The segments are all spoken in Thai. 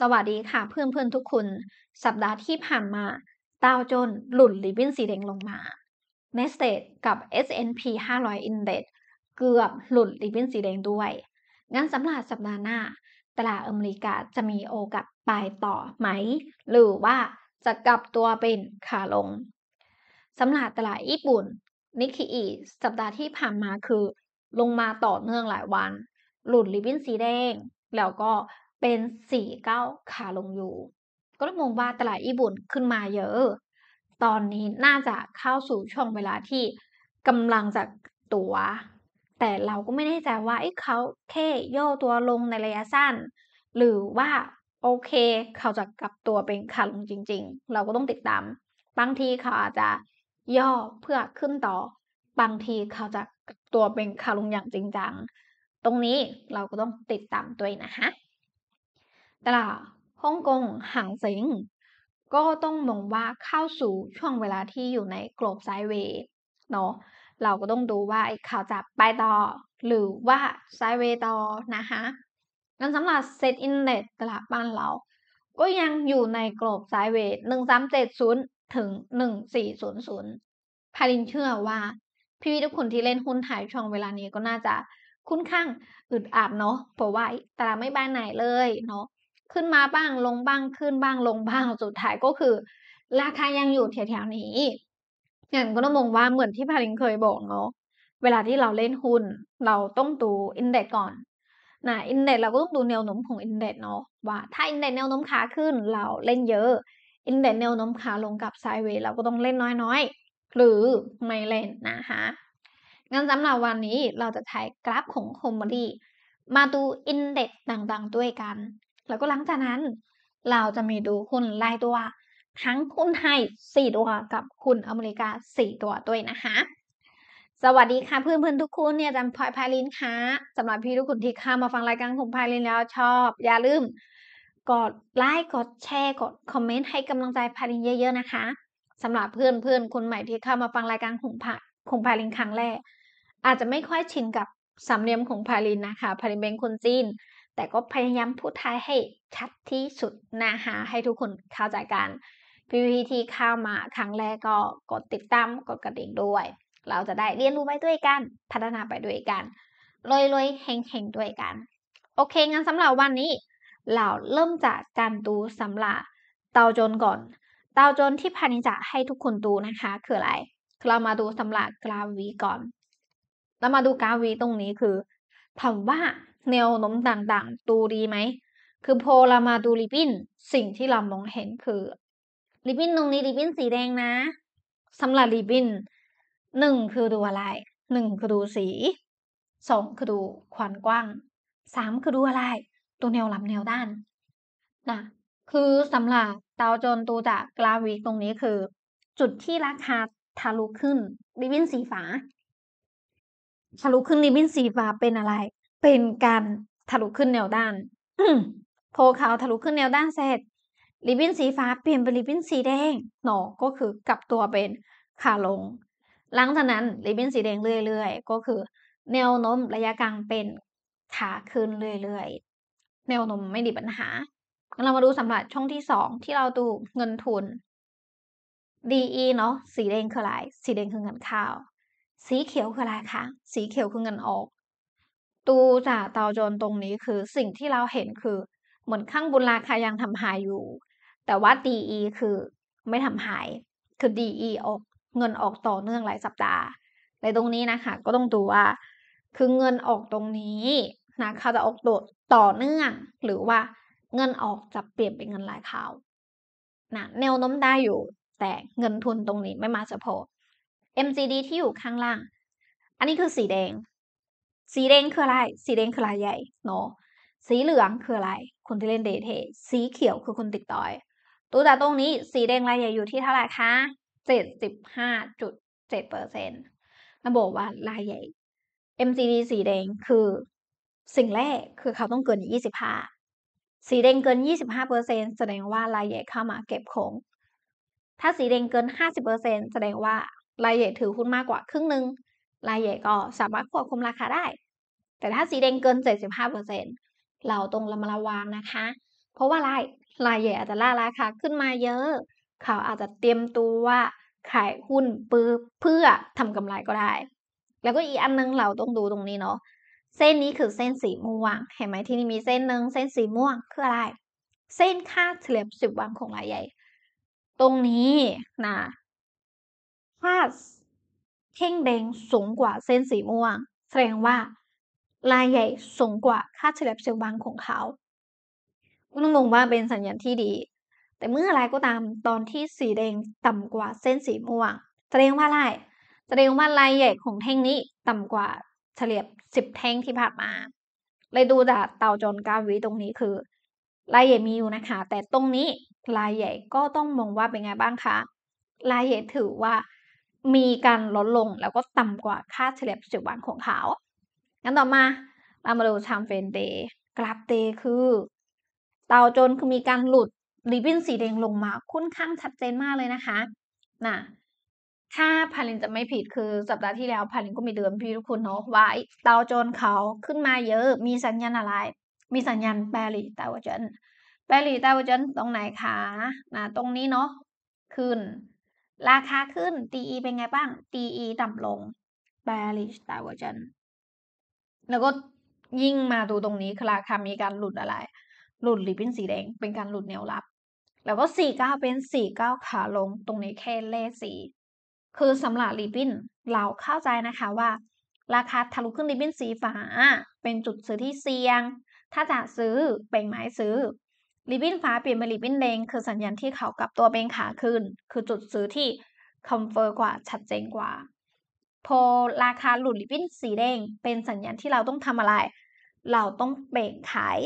สวัสดีค่ะเพื่อนเพื่อนทุกคน สัปดาห์ที่ผ่านมาดาวโจนหลุดริบบิ้นสีแดงลงมา n e s t e d กับ S&P 500 Index เกือบหลุดริบบิ้นสีแดงด้วย งั้นสำหรับสัปดาห์หน้าตลาดอเมริกาจะมีโอกาสไปต่อไหม หรือว่าจะกลับตัวเป็นขาลงสำหรับตลาดญี่ปุ่นนิกเกอีสัปดาห์ที่ผ่านมาคือ ลงมาต่อเนื่องหลายวัน หลุดริบบิ้นสีแดง แล้วก็เป็น 4 9 ขาลงอยู่ ก็เลยมองว่าตลาดญี่ปุ่นขึ้นมาเยอะ ตอนนี้น่าจะเข้าสู่ช่วงเวลาที่กำลังจะตัว แต่เราก็ไม่แน่ใจว่าเขาแค่ย่อตัวลงในระยะสั้น หรือว่าโอเคเขาจะกลับตัวเป็นขาลงจริง ๆ เราก็ต้องติดตาม บางทีเขาอาจจะ ย่อ เพื่อขึ้นต่อ บางทีเขาจะกลับตัวเป็นขาลงอย่างจริงจัง ตรงนี้เราก็ต้องติดตามตัวนะคะตลาดฮ่องกงห่างเซิง ก็ต้องมองว่าเข้าสู่ช่วงเวลาที่อยู่ในกรอบไซเวย์เนาะเราก็ต้องดูว่าข่าวจะไปต่อ หรือว่าไซเวย์ต่อนะคะงั้นสำหรับเซตอินเด็ตลาดบ้านเรา ก็ยังอยู่ในกรอบไซเวย์หนึ่งสามเจ็ดศูนย์ถึงหนึ่งสี่ศูนย์ศูนย์พารินเชื่อว่า พี่ทุกคนที่เล่นหุ้นไทยช่วงเวลานี้ก็น่าจะคุ้นข้างอึดอัดเนาะเพราะว่าตลาดไม่บ้านไหนเลยเนาะขึ้นมาบ้างลงบ้างขึ้นบ้างลงบ้าง สุดท้ายก็คือราคายังอยู่แถวๆนี้อย่างก็ต้องมองว่าเหมือนที่พาริงเคยบอกเนาะเวลาที่เราเล่นหุ้น เราต้องดูอินเด็กก่อนนะอินเด็กเราก็ต้องดูแนวโน้มของอินเด็กเนาะว่าถ้าอินเด็กแนวโน้มขาขึ้น เราเล่นเยอะอินเด็กแนวโน้มขาลงกับไซเวย์เราก็ต้องเล่นน้อย ๆ หรือไม่เล่นนะคะงั้นสำหรับวันนี้เราจะใช้กราฟของคอมมดี้มาดูอินเด็กต่างๆด้วยกันแล้วก็หลังจากนั้นเราจะมีดูหุ้นรายตัว ทั้งหุ้นไทย 4 ตัวกับหุ้นอเมริกา4ตัวด้วยนะคะ สวัสดีค่ะเพื่อนเพื่อนทุกคนเนี่ยจันพลอยพาลินค่ะสำหรับพี่ทุกคนที่เข้ามาฟังรายการของพายลินแล้วชอบอย่าลืมกดไลค์กดแชร์กดคอมเมนต์ให้กำลังใจพายลินเยอะๆนะคะสำหรับเพื่อนเพื่อนคนใหม่ที่เข้ามาฟังรายการของพาของพายลินครั้งแรก อาจจะไม่ค่อยชินกับสำเนียงของพายลินนะคะพายลินเป็นคนจีนแต่ก็พยายามพูดไทยให้ชัดที่สุดนะคะให้ทุกคนเข้าใจกันพีพีทีเข้ามาครั้งแรกก็กดติดตามกดกระดิ่งด้วย เราจะได้เรียนรู้ไปด้วยกันพัฒนาไปด้วยกันรวยรวยเฮงเฮงด้วยกัน โอเคงั้นสำหรับวันนี้ เราเริ่มจากการดูสำหรับเตาจนก่อน เตาจนที่พานิจะให้ทุกคนดูนะคะคืออะไร เรามาดูสำหรับกราวีก่อน เรามาดูกราวีตรงนี้คือถามว่าแนวโน้มต่างๆดูดีไหม คือพอเรามาดูริบบิ้นสิ่งที่เรามองเห็นคือ ริบบิ้นตรงนี้ริบบิ้นสีแดงนะ สำหรับริบบิ้นหนึ่งคือดูอะไร หนึ่งคือ ดูสี สองคือ ดูความกว้าง สามคือดูอะไร ตัวแนวลำแนวด้าน นะ คือสำหรับดาวโจนตัวจากกราวิกตรงนี้คือ จุดที่ราคาทะลุขึ้น ริบบิ้นสีฟ้าทะลุขึ้นริบบิ้นสีฟ้าเป็นอะไรเป็นการทะลุขึ้นแนวด้านโพขาทะลุขึ้นแนวด้านเสร็จ ริบบิ้นสีฟ้าเปลี่ยนเป็นริบบิ้นสีแดงหนอก็คือกลับตัวเป็นขาลง หลังจากนั้นริบบิ้นสีแดงเรื่อย ๆ ก็คือ แนวโน้มระยะกลางเป็นขาขึ้นเรื่อยๆ แนวโน้มไม่ดีปัญหาเรามาดูสำหรับช่องที่สองที่เราดูเงินทุน DE เนาะสีแดงคืออะไร สีแดงคือเงินข้าว สีเขียวคืออะไรคะ สีเขียวคือเงินออกตูจากเตาจนตรงนี้คือสิ่งที่เราเห็นคือ เหมือนข้างบนราคายังทำหายอยู่ แต่ว่า DE คือไม่ทำหาย คือ DE ออกเงินออกต่อเนื่องหลายสัปดาห์ในตรงนี้นะคะ ก็ต้องดูว่า คือเงินออกตรงนี้นะคะจะออกโดดต่อเนื่อง หรือว่าเงินออกจะเปลี่ยนเป็นเงินรายคราวนะแนวโน้มได้อยู่ แต่เงินทุนตรงนี้ไม่มาสะพอ MGD ที่อยู่ข้างล่าง อันนี้คือสีแดงสีแดงคืออะไร สีแดงคือรายใหญ่เนาะสีเหลืองคืออะไรคนที่เล่นเดทเทสีเขียวคือคนติดต่อยตัวแต่ตรงนี้ สีแดงรายใหญ่อยู่ที่เท่าไหร่คะเจ็ดสิบห้าจุดเจ็ดเปอร์เซ็นต์่นบอกว่ารายใหญ่ MCD สีแดงคือ สิ่งแรก คือเขาต้องเกินยี่สิบห้า สีแดงเกินยี่สิบห้าเเปอร์ซต์แสดงว่ารายใหญ่เข้ามาเก็บของ ถ้าสีแดงเกินห้าสิบเเปอร์ซต์แสดงว่ารายใหญ่ถือหุ้นมากกว่าครึ่งหนึ่งรายใหญ่ก็สามารถควบคุมราคาได้ แต่ถ้าสีแดงเกิน 75%เราต้องระมัดระวังนะคะ เพราะว่ารายรายใหญ่อาจจะล่าราคาขึ้นมาเยอะ เขาอาจจะเตรียมตัวว่าขายหุ้นปื้เพื่อทำกำไรก็ได้ แล้วก็อีกอันนึงเราต้องดูตรงนี้เนาะ เส้นนี้คือเส้นสีม่วง เห็นไหมที่นี่มีเส้นหนึ่งเส้นสีม่วงคืออะไร เส้นค่าเฉลี่ยสิบวันของรายใหญ่ ตรงนี้นะค่าเท่งแดงสูงกว่าเส้นสีม่วง แสดงว่าลายใหญ่สูงกว่าค่าเฉลี่ยเชลลบางของเขาต้องมองว่าเป็นสัญญาณที่ดี แต่เมื่อไรก็ตามตอนที่สีแดงต่ำกว่าเส้นสีม่วงแสดงว่าอะไรแสดงว่าลายใหญ่ของแท่งนี้ต่ำกว่าเฉลี่ยสิบแท่งที่ผ่านมา เลยดูจากเต่าจนกาวีตรงนี้คือ ลายใหญ่มีอยู่นะคะ แต่ตรงนี้ลายใหญ่ก็ต้องมองว่าเป็นไงบ้างคะ ลายใหญ่ถือว่ามีการลดลงแล้วก็ต่ำกว่าค่าเฉลี่ยปัจจุบันของเขา งั้นต่อมาเรามาดูชามเฟนเดย์กราฟเดย์คือเตาจนคือมีการหลุดรีบินสีแดงลงมาค่อนข้างชัดเจนมากเลยนะคะ น่ะถ้าพาลินจะไม่ผิดคือสัปดาห์ที่แล้วพาลินก็มีเดือนพี่ทุกคนเนาะว่าเตาจนเขาขึ้นมาเยอะ มีสัญญาณอะไร มีสัญญาณแบรีเตาจนแบรีเตาจนตรงไหนคะน่ะตรงนี้เนาะขึ้นราคาขึ้น DE เป็นไงบ้าง DE ต่ำลง bearish divergence แล้วก็ยิ่งมาดูตรงนี้ ราคามีการหลุดอะไร หลุดริบบิ้นสีแดง เป็นการหลุดแนวรับ แล้วก็ 49 เป็น 49 ขาลงตรงนี้แค่เลขสี คือสำหรับริบบิ้นเราเข้าใจนะคะว่า ราคาทะลุขึ้นริบบิ้นสีฟ้า เป็นจุดซื้อที่เสี่ยง ถ้าจะซื้อเป็นไม้ซื้อริบบิ้นฟ้าเปลี่ยนเป็นริบบิ้นแดงคือ สัญญาณที่เขากลับตัวเป็นขาขึ้นคือจุดซื้อที่คอมเฟอร์กว่าชัดเจนกว่า พอราคาหลุดริบบิ้นสีแดงเป็นสัญญาณที่เราต้องทำอะไร เราต้องเบ่งขาย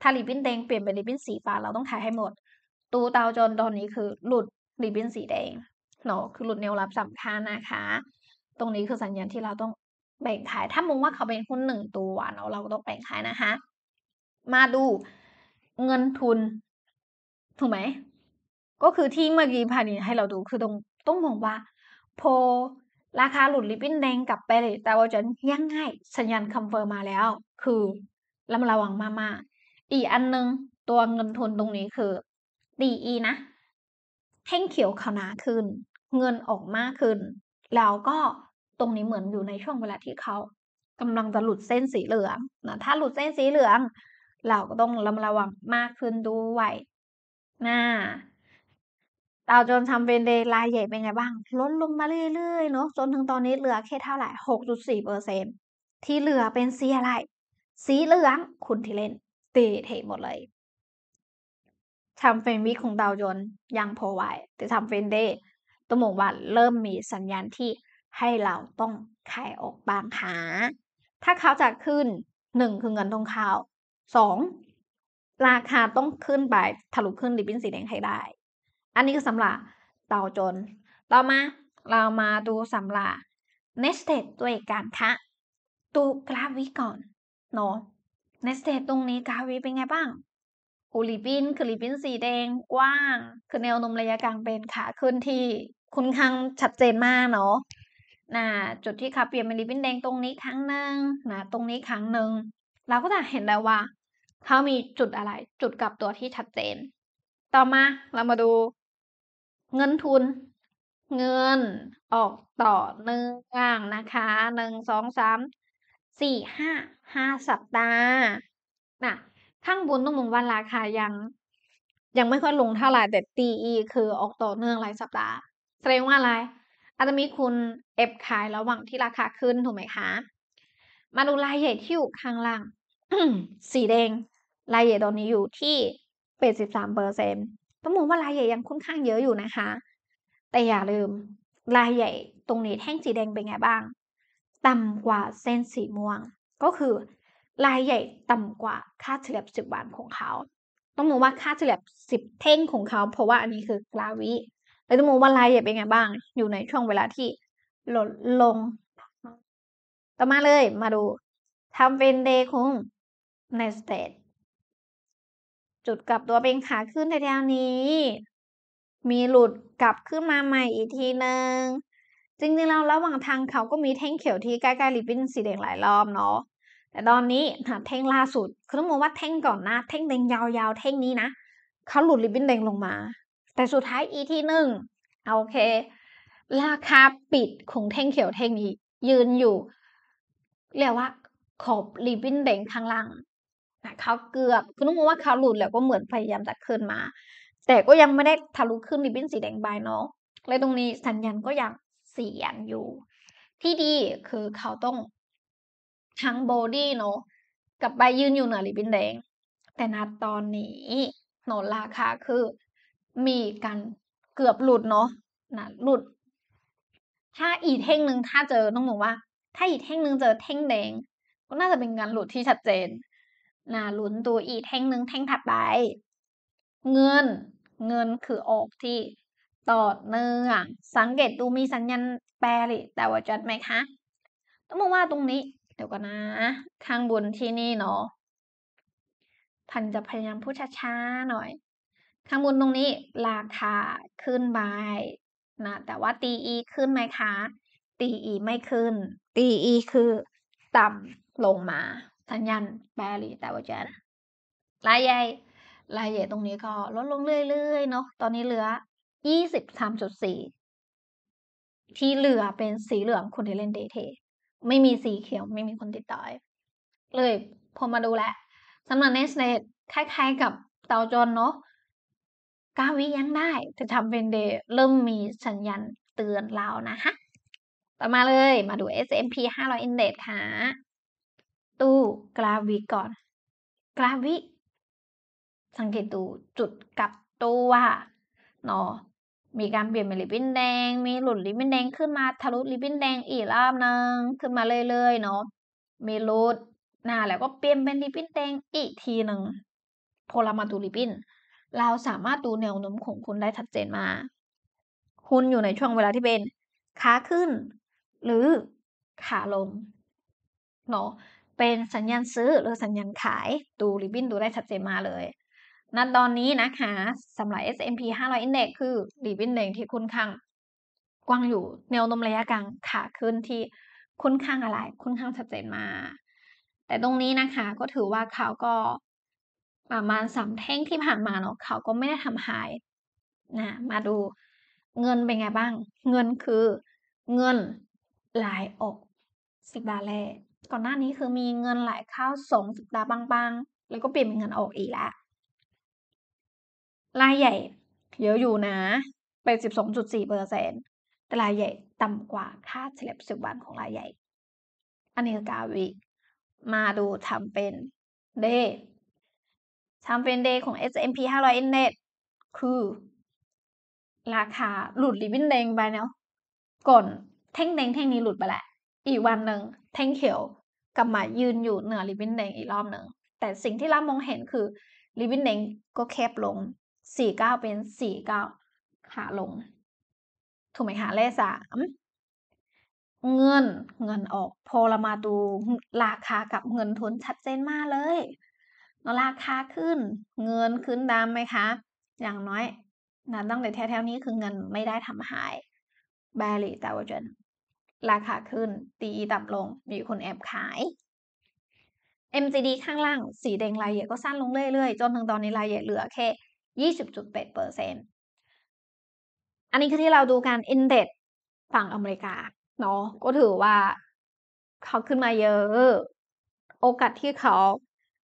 ถ้าริบบิ้นแดงเปลี่ยนเป็นริบบิ้นสีฟ้าเราต้องขายให้หมด ตูเตาจนตอนนี้คือหลุดริบบิ้นสีแดงเนาะคือหลุดแนวรับสำคัญนะคะ ตรงนี้คือสัญญาณที่เราต้องแบ่งขายถ้ามองว่าเขาเป็นหุ้นหนึ่งตัวเนาะเราก็ต้องแบ่งขายนะคะมาดูเงินทุน ถูกไหม ก็คือที่เมื่อกี้พานิให้เราดูคือตรงต้องมองว่า โพราคาหลุดลิปปิ้นแดงกลับไปเลย แต่ว่าจะยังง่ายสัญญาณคอนเฟิร์มมาแล้ว คือเราระวังมากๆอีกอันนึง ตัวเงินทุนตรงนี้คือ ดีอี นะแท่งเขียวขนาขึ้น เงินออกมากขึ้น แล้วก็ตรงนี้เหมือนอยู่ในช่วงเวลาที่เขากำลังจะหลุดเส้นสีเหลืองนะถ้าหลุดเส้นสีเหลืองเราก็ต้องระมัดระวังมากขึ้นด้วยนะดาวโจนส์ทำเป็นเดย์รายใหญ่เป็นไงบ้าง ลดลงมาเรื่อยๆเนาะ จนถึงตอนนี้เหลือแค่เท่าไหร่หกจุดสี่เปอร์เซ็นที่เหลือเป็นสีอะไร สีเหลือง คุณที่เล่นตีเทหมดเลย ทำเฟรนวิกของดาวโจนส์ยังพอไหว แต่ทำเฟรนเดย์ตัวหมองวัาเริ่มมีสัญญาณที่ให้เราต้องขายออกบางหา ถ้าเขาจะขึ้นหนึ่งคือเงินทองเขาสองราคาต้องขึ้นไปทะลุขึ้นริบินสีแดงให้ได้ อันนี้คือสำหรับเตาจนเรามา เรามาดูสำหรับ nested ด้วยการคะตัวกราฟวิก่อนเนาะ nested ตรงนี้กราฟวิเป็นไงบ้างหอลิบินคือลิบินสีแดงกว้างคือแนวนมระยะกลางเป็นขาขึ้นที่คุณคังชัดเจนมากเนาะนะจุดที่ขาเปลี่ยนเป็นลิบินแดงตรงนี้ครั้งหนึ่งนะตรงนี้ครั้งหนึ่งเราก็จะเห็นได้ว่าเขามีจุดอะไรจุดกลับตัวที่ชัดเจน ต่อมา เรามาดู เงินทุน เงิน ออกต่อเนื่องนะคะหนึ่งสองสามสี่ห้าห้าสัปดาห์นะข้างบนต้องมองว่าราคายัง ยังไม่ค่อยลงเท่าไหร่ แต่ตีอีคือออกต่อเนื่องหลายสัปดาห์แสดงว่าอะไร อาจจะมีคุณเอฟขายระหว่างที่ราคาขึ้น ถูกไหมคะ มาดูรายใหญ่ที่อยู่ข้างล่างสีแดงรายใหญ่ตอนนี้อยู่ที่ 83เปอร์เซ็นต์้องมองว่ารายใหญ่ยังค่อนข้างเยอะอยู่นะคะ แต่อย่าลืมรายใหญ่ตรงนี้แท่งสีแดงเป็นไงบ้าง ต่ำกว่าเส้นสีม่วง ก็คือรายใหญ่ต่ำกว่าค่าเฉลี่ย 10วันของเขา ต้องมองว่าค่าเฉลี่ย 10เท่งของเขา เพราะว่าอันนี้คือกราวิ แล้วต้องมองว่ารายใหญ่เป็นไงบ้าง อยู่ในช่วงเวลาที่ลดลง ต่อมาเลยมาดูทำเป็นเดคุงในสเตทจุดกลับตัวเป็นขาขึ้นแถวๆนี้ มีหลุดกลับขึ้นมาใหม่อีกทีหนึ่งจริงๆเราระหว่างทางเขาก็มีแท่งเขียวที่ใกล้ๆริบบิ้นสีแดงหลายรอบเนาะแต่ตอนนี้หาแท่งล่าสุดคือต้องมองว่าแท่งก่อนหน้าแท่งแดงยาวๆแท่งนี้นะเขาหลุดริบบิ้นแดงลงมา แต่สุดท้ายอีทีหนึ่งโอเค ราคาปิดของแท่งเขียวแท่งนี้ยืนอยู่ เรียกว่าขอบริบบิ้นแดงข้างล่างนะเขาเกือบคือต้องมองว่าเขาหลุดแล้วก็เหมือนพยายามจะขึ้นมา แต่ก็ยังไม่ได้ทะลุขึ้นริบบิ้นสีแดงบายเนาะและตรงนี้สัญญาณก็ยังเสียงอยู่ ที่ดีคือเขาต้องทั้งบอดี้เนาะกับใบยืนอยู่เหนือริบบิ้นแดง แต่นัดตอนนี้หนราคาคือมีการเกือบหลุดเนาะนะหลุด ถ้าอีกท่งหนึ่งถ้าเจอต้องบอกว่า ถ้าอีกท่งหนึ่งเจอแท่งแดงก็น่าจะเป็นการหลุดที่ชัดเจนนะลุ้นดูอีกแท่งหนึ่งแท่งถัดไปเงินเงินคือออกที่ต่อเนื่องสังเกตดูมีสัญญาณแปรหรือแต่ว่าจัดไหมคะ ต้องมองว่าตรงนี้ เดี๋ยวก่อนนะ ข้างบนที่นี่เนาะพันจะพยายามพูดช้าๆหน่อย ข้างบนตรงนี้ ราคาขึ้นไปนะแต่ว่า TE ขึ้นไหมคะ TE ไม่ขึ้น TE คือต่ำลงมาัณแบล n h ต n h 38%นะรายใหญ่รายใหญ่ตรงนี้ก็ลดลงเรื่อยๆเนาะตอนนี้เหลือ23.4ที่เหลือเป็นสีเหลืองคนที่เล่นเดทเท ไม่มีสีเขียวไม่มีคนติดต่อเลยพอมาดูแหละสำหรับเนสเนตคล้ายๆกับเตาจนเนาะกาวิยังได้จะทำเป็นเดเริ่มมีสัญญาณเตือนเรานะฮะต่อมาเลย มาดู S&P 500 Index ค่ะตู้กราวิก่อน กราวิสังเกตดูจุดกับ ตัวเนาะมีการเปลี่ยนเป็นริบบิ้นแดง มีหลุดริบบิ้นแดงขึ้นมา ทะลุริบบิ้นแดงอีกรอบนึงขึ้นมาเรื่อยๆ เนาะมีหลุดนะแล้วก็เปลี่ยนเป็นริบบิ้นแดงอีกทีหนึ่งพอเรามาดูริบบิ้น เราสามารถดูแนวโน้มของคุณได้ชัดเจนมา คุณอยู่ในช่วงเวลาที่เป็นขาขึ้น หรือขาลงเนาะเป็นสัญญาณซื้อหรือสัญญาณขาย ดูริบบิ้นดูได้ชัดเจนมาเลย ณ ตอนนี้นะคะสำหรับ S&P 500 Index คือริบบิ้นเดงที่คุ้นข้าง กว้างอยู่ แนวโน้มระยะกลางขาขึ้นที่คุ้นข้างอะไรคุ้นข้างชัดเจนมา แต่ตรงนี้นะคะ ก็ถือว่าเขาก็ประมาณสามแท่งที่ผ่านมาเนาะเขาก็ไม่ได้ทำหายนะ มาดูเงินเป็นไงบ้าง เงินคือเงินไหลออกสิบดาทแรกก่อนหน้านี้คือมีเงินไหลเข้าสองสุดาบางๆ แล้วก็เปลี่ยนเป็นเงินออกอีกแล้ว รายใหญ่เยอะอยู่นะเป็นสิบสองจุดสี่เปอร์เซ็นต์แต่รายใหญ่ต่ำกว่าค่าเฉลี่ยสิบวันของรายใหญ่ อันนี้กาวิมาดูทำเป็นเดย์ทำเป็นเดย์ของ S&P 500 Index คือ ราคาหลุดริบินแดงไปเนาะก่อนแท่งแดงแท่งนี้หลุดไปแหละ อีกวันหนึ่งแท่งเขียวกลับมายืนอยู่เหนือลิวินเดงอีกรอบหนึ่ง แต่สิ่งที่เรามองเห็นคือลิวินเดงก็แคบลงสี่เก้าเป็นสี่เก้าขาลง ถูกไหมคะเลขสาม เงินเงินออก พอเรามาดูราคากับเงินทุนชัดเจนมากเลยราคาขึ้น เงินขึ้นดามไหมคะ อย่างน้อยนะตั้งแต่แถวๆ นี้คือเงินไม่ได้ทำหาย แบล e l y d i ่ e จน e n ราคาขึ้น ตีต่ำลง มีคนแอบขาย m c d ข้างล่างสีแดงรายลหเียก็สั้นลงเรื่อยๆ จนถึงตอนนี้รายลหเียเหลือแค่ 20.8%อันนี้คือที่เราดูการอินเด็กฝั่งอเมริกาเนาะก็ถือว่าเขาขึ้นมาเยอะ โอกาสที่เขา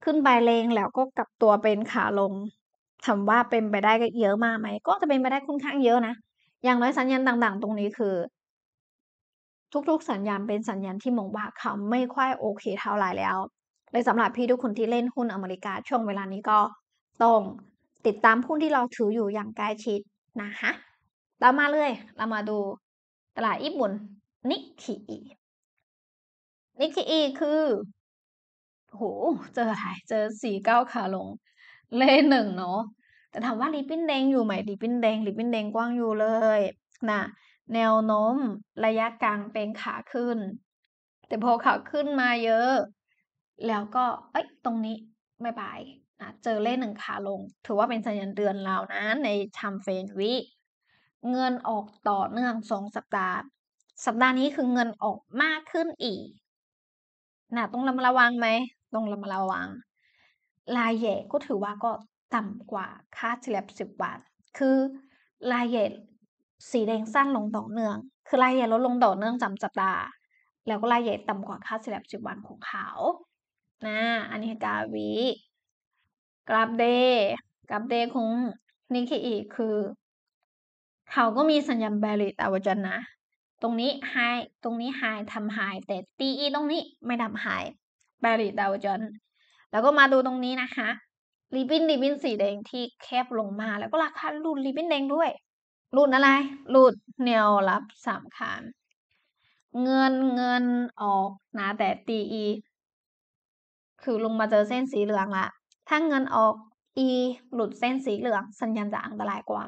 ขึ้นไปแรง แล้วก็กลับตัวเป็นขาลงถามว่าเป็นไปได้ก็เยอะมากไหมก็จะเป็นไปได้ค่อนข้างเยอะนะ อย่างน้อยสัญญาณต่าง ๆ ตรงนี้คือทุกๆ สัญญาณเป็นสัญญาณที่มองว่าเขาไม่ค่อยโอเคเท่าไหร่แล้วเลยสำหรับพี่ทุกคนที่เล่นหุ้นอเมริกาช่วงเวลานี้ก็ต้อง ติดตามหุ้นที่เราถืออยู่อย่างใกล้ชิดนะคะ เรามาเลย เรามาดูตลาดญี่ปุ่นนิกคีอินิกคีอคือ โห เจออะไรเจอสี่เก้าขาลง เลนหนึ่งเนาะ แต่ถามว่าริบบิ้นแดงอยู่ไหมริบบิ้นแดงริบบิ้นแดงกว้างอยู่เลย นะแนวโน้ม ระยะกลางเป็นขาขึ้น แต่พอขาขึ้นมาเยอะ แล้วก็เอ้ยตรงนี้ไม่บายะเจอเลขหนึ่งขาลง ถือว่าเป็นสัญญาณเดือนเรานะในชัมเฟนวิ เงินออกต่อเนื่องสองสัปดาห์ สัปดาห์นี้คือเงินออกมากขึ้นอีกนะต้องระมัดระวังไหมต้องระมัดระวัง รายใหญ่ก็ถือว่าก็ต่ำกว่าค่าเฉลี่ยสิบาทคือรายใหญ่สีแดงสั้นลงต่อเนื่อง คือรายใหญ่ลดลงต่อเนื่องจำจับตา แล้วก็รายใหญ่ต่ำกว่าค่าเฉลี่ยปัจจุบันของเขานะ อันนี้กราฟวีกราฟเดย์กราฟเดย์ของนิกเกอีคือ เขาก็มีสัญญาณแบริตอวจันนะ ตรงนี้ไฮตรงนี้ไฮทำไฮแต่ตีอีตรงนี้ไม่ทำไฮแบริตอวจันแล้วก็มาดูตรงนี้นะคะ ริบบิ้นริบบิ้นสีแดงที่แคบลงมา แล้วก็ราคาลุนริบบิ้นแดงด้วยรูดอะไรรูดแนวรับสามขานเงินเงินออกนะ แต่ตีอีคือลงมาเจอเส้นสีเหลืองละถ้าเงินออกอีหลุดเส้นสีเหลือง สัญญาณจะอันตรายกว่า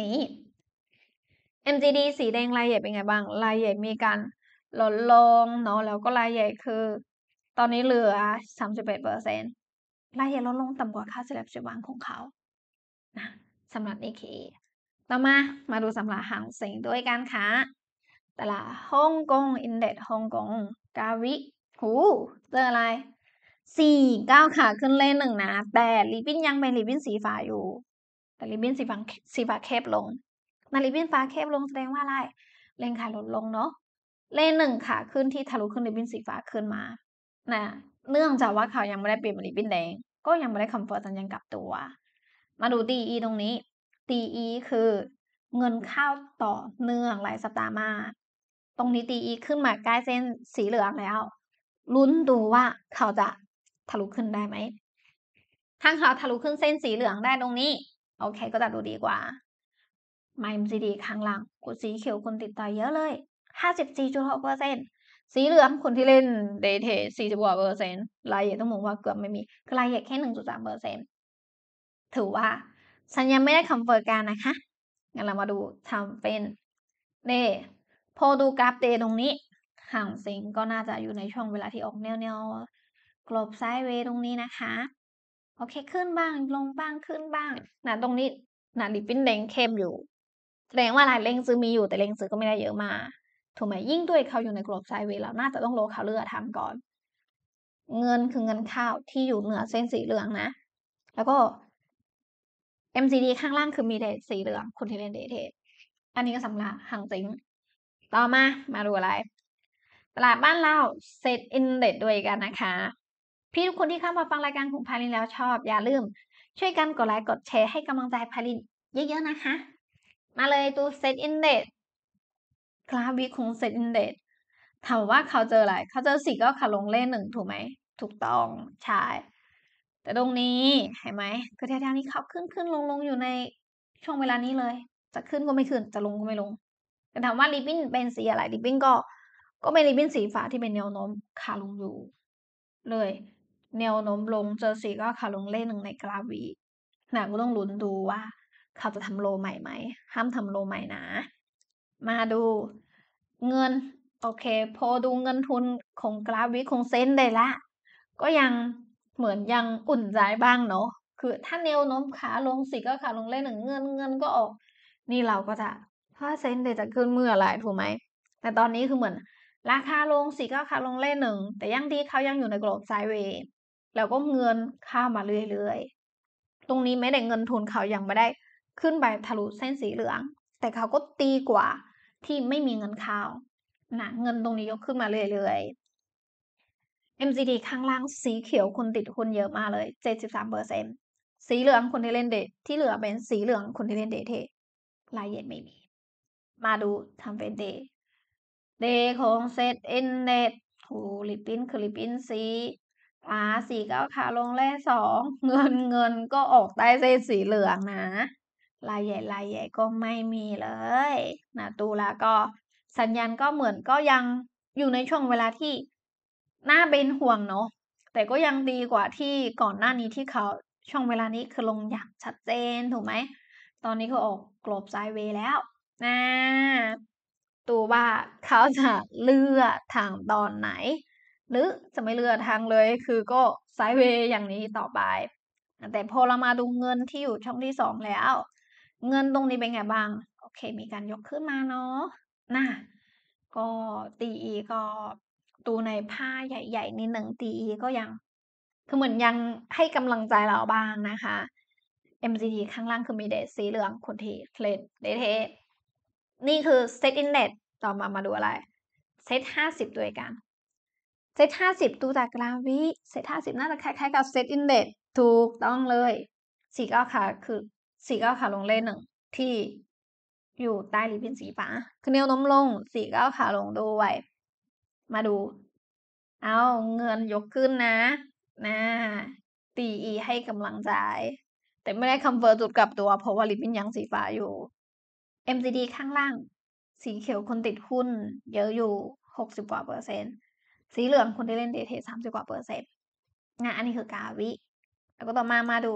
นี้ MGD สีแดงลายใหญ่เป็นไงบ้าง ลายใหญ่มีการลดลงเนาะแล้วก็ลายใหญ่คือ ตอนนี้เหลือ31เปอร์เซ็นต์ายใหญ่ลดลงต่ำกว่าค่าเฉลี่ยปัจจุบันของเขา นะสำหรับ AKA ต่อมา มาดูสำหรับหางเสียงด้วยกันค่ะตลาดฮ่องกงอินเด็กฮ่องกง กาวิ หูเจออะไร สี่เก้าขาขึ้นเลขหนึ่งนะ แต่ริบิ้นยังเป็นริบิ้นสีฟ้าอยู่ แต่ริบิ้นสีฟ้าสีฟ้าแคบลงนาริบิ้นฟ้าแคบลงแสดงว่าอะไรเลนขาลดลงเนาะ เลนหนึ่งขาขึ้นที่ทะลุขึ้นริบิ้นสีฟ้าขึ้นมานะเนื่องจากว่าเขายังไม่ได้เปลี่ยนริบิ้นแดง ก็ยังไม่ได้คอมฟอร์ตยังกลับตัว มาดูดีอีตรงนี้ t e คือเงินเข้าต่อเนื่อง หลายสัปดาห์มา ตรงนี้ t e ขึ้นมาใกล้เส้นสีเหลืองแล้วลุ้นดูว่าเขาจะทะลุขึ้นได้ไหมถ้าเขาทะลุขึ้นเส้นสีเหลืองได้ตรงนี้ โอเคก็จะดูดีกว่า MIMCD ข้างหลังกดสีเขียวคนติดต่อเยอะเลย 54.6%สีเหลืองคนที่เล่นเดยเทสี่สิบกว่าเปอร์เซ็นต์รายละเอียดต้องมองว่าเกือบไม่มีรายละเอียดแค่1.3%ถือว่าฉันยังไม่ได้คำเฟอร์การนะคะ งั้นเรามาดูทำเป็นเดพอดูกราฟเดตรงนี้ ห่างเซ็งก็น่าจะอยู่ในช่วงเวลาที่ออกแนวแนวกลบไซด์เวตรงนี้นะคะ โอเคขึ้นบ้าง ลงบ้างขึ้นบ้างนะตรงนี้นะดิปินแดงเข้มอยู่ แสดงว่าลายเลดงซื้อมีอยู่แต่เลงซื้อก็ไม่ได้เยอะมา ถูกไหมยิ่งด้วยเขาอยู่ในกรอบไซด์เวแล้วน่าจะต้องโลเขาเลือกทำก่อน เงินคือเงินข้าวที่อยู่เหนือเส้นสีเหลืองนะ แล้วก็ MCD ข้างล่างคือมีเดทสีเหลืองคุณที่เล่นเดทอันนี้ก็สำหรับหางจิงต่อมา มาดูอะไรตลาดบ้านเราเซตอินเดทด้วยกันนะคะ พี่ทุกคนที่เข้ามาฟังรายการของพารินแล้วชอบ อย่าลืม ช่วยกันกดไลค์กดแชร์ให้กำลังใจพารินเยอะๆนะคะ มาเลยตัวเซตอินเดทกราฟิคของเซตอินเดทถามว่าเขาเจออะไรเขาเจอสีก็ขาลงเล่นหนึ่งถูกไหมถูกต้องใช่แต่ตรงนี้เห็นไหมก็แถวๆนี้เขาขึ้นขึ้นลงลงอยู่ในช่วงเวลานี้เลย จะขึ้นก็ไม่ขึ้นจะลงก็ไม่ลงแต่ถามว่าริบบิ้นเป็นสีอะไรริบบิ้นก็ก็เป็นริบบิ้นสีฟ้าที่เป็นแนวโน้มขาลงอยู่ เลย แนวโน้มลงเจอสีก็ขาลงเล่นหนึ่งในกราฟีนะก็ต้องลุ้นดูว่า เขาจะทำโลใหม่ไหมห้ามทำโลใหม่นะมาดูเงิน โอเค พอดูเงินทุนของกราฟีของเซนได้ละก็ยังเหมือนยังอุ่นใจบ้างเนาะ คือถ้าแนวโน้มขาลงสิก็ขาลงเล่นหนึ่งเงินเงินก็ออก นี่เราก็จะถ้าเซ็นเดจะขึ้นเมื่อไรถูกไหม แต่ตอนนี้คือเหมือน ราคาลงสิก็ขาลงเล่นหนึ่ง แต่ยังดีเขายังอยู่ในกรอบไซเวย์ แล้วก็เงินข้ามาเรื่อยๆ ตรงนี้ไม่ได้เงินทุนเขายังไม่ได้ ขึ้นไปทะลุเส้นสีเหลือง แต่เขาก็ตีกว่าที่ไม่มีเงินเข้านะเงินตรงนี้ยกขึ้นมาเรื่อย ๆ MCD ข้างล่างสีเขียวคนติดคนเยอะมาเลยเจ็ดสิบสามเปอร์เซ็นสีเหลืองคนที่เล่นเดทที่เหลือเป็นสีเหลืองคนที่เล่นเดทเทรายละเอียดไม่มี มาดูทำเป็นเดทเดทของเซตเอ็นเดทถูลิปปินคือลิปปินสีอาสีเก้าขาลงแร่สองเงินเงินก็ออกใต้เส้นสีเหลืองนะลายใหญ่ลายใหญ่ก็ไม่มีเลยนะตูละก็สัญญาณก็เหมือนก็ยังอยู่ในช่วงเวลาที่น่าเป็นห่วงเนาะแต่ก็ยังดีกว่าที่ก่อนหน้านี้ที่เขาช่วงเวลานี้คือลงอย่างชัดเจนถูกไหม ตอนนี้เขาออกกลบไซเวยแล้วนะตัว่าเขาจะเลือกทางตอนไหน หรือจะไม่เลือกทางเลยคือก็ไซเวยอย่างนี้ต่อไป แต่พอเรามาดูเงินที่อยู่ช่องที่สองแล้ว เงินตรงนี้เป็นไงบ้าง โอเคมีการยกขึ้นมาเนาะนะก็ตีก็ตัวในผ้าใหญ่ๆนิดหนึ่งตีก็ยัง คือเหมือนยังให้กำลังใจเราบ้างนะคะ MCT ข้างล่างคือมีเดทสีเหลืองคนที่เคลดเดทนี่คือเซตอินเดต่อมามาดูอะไรเซตห้าสิบด้วยกันเซตห้าสิบัูจากกราวิเซตห้าสิบน่าจะคล้าย ๆ กับเซตอินเดถูกต้องเลยสี่เก้าขาคือสี่เก้าขาลงเลนหนึ่งที่อยู่ใต้ริบบินสีฟ้า คือแนวน้มลงสี่เก้าขาลงด้วยมาดู เอาเงินยกขึ้นนะ นะ ตีอีให้กำลังใจ แต่ไม่ได้คำเฟอร์จุดกลับตัว เพราะว่าลิปมนยังสีฟ้าอยู่ MCD ข้างล่าง สีเขียวคนติดหุ้น เยอะอยู่หกสิบกว่าเปอร์เซ็นต์สีเหลืองคนที่เล่นเดทเทสามสิบกว่าเปอร์เซ็นต์งานอันนี้คือกาวิ แล้วก็ต่อมามาดู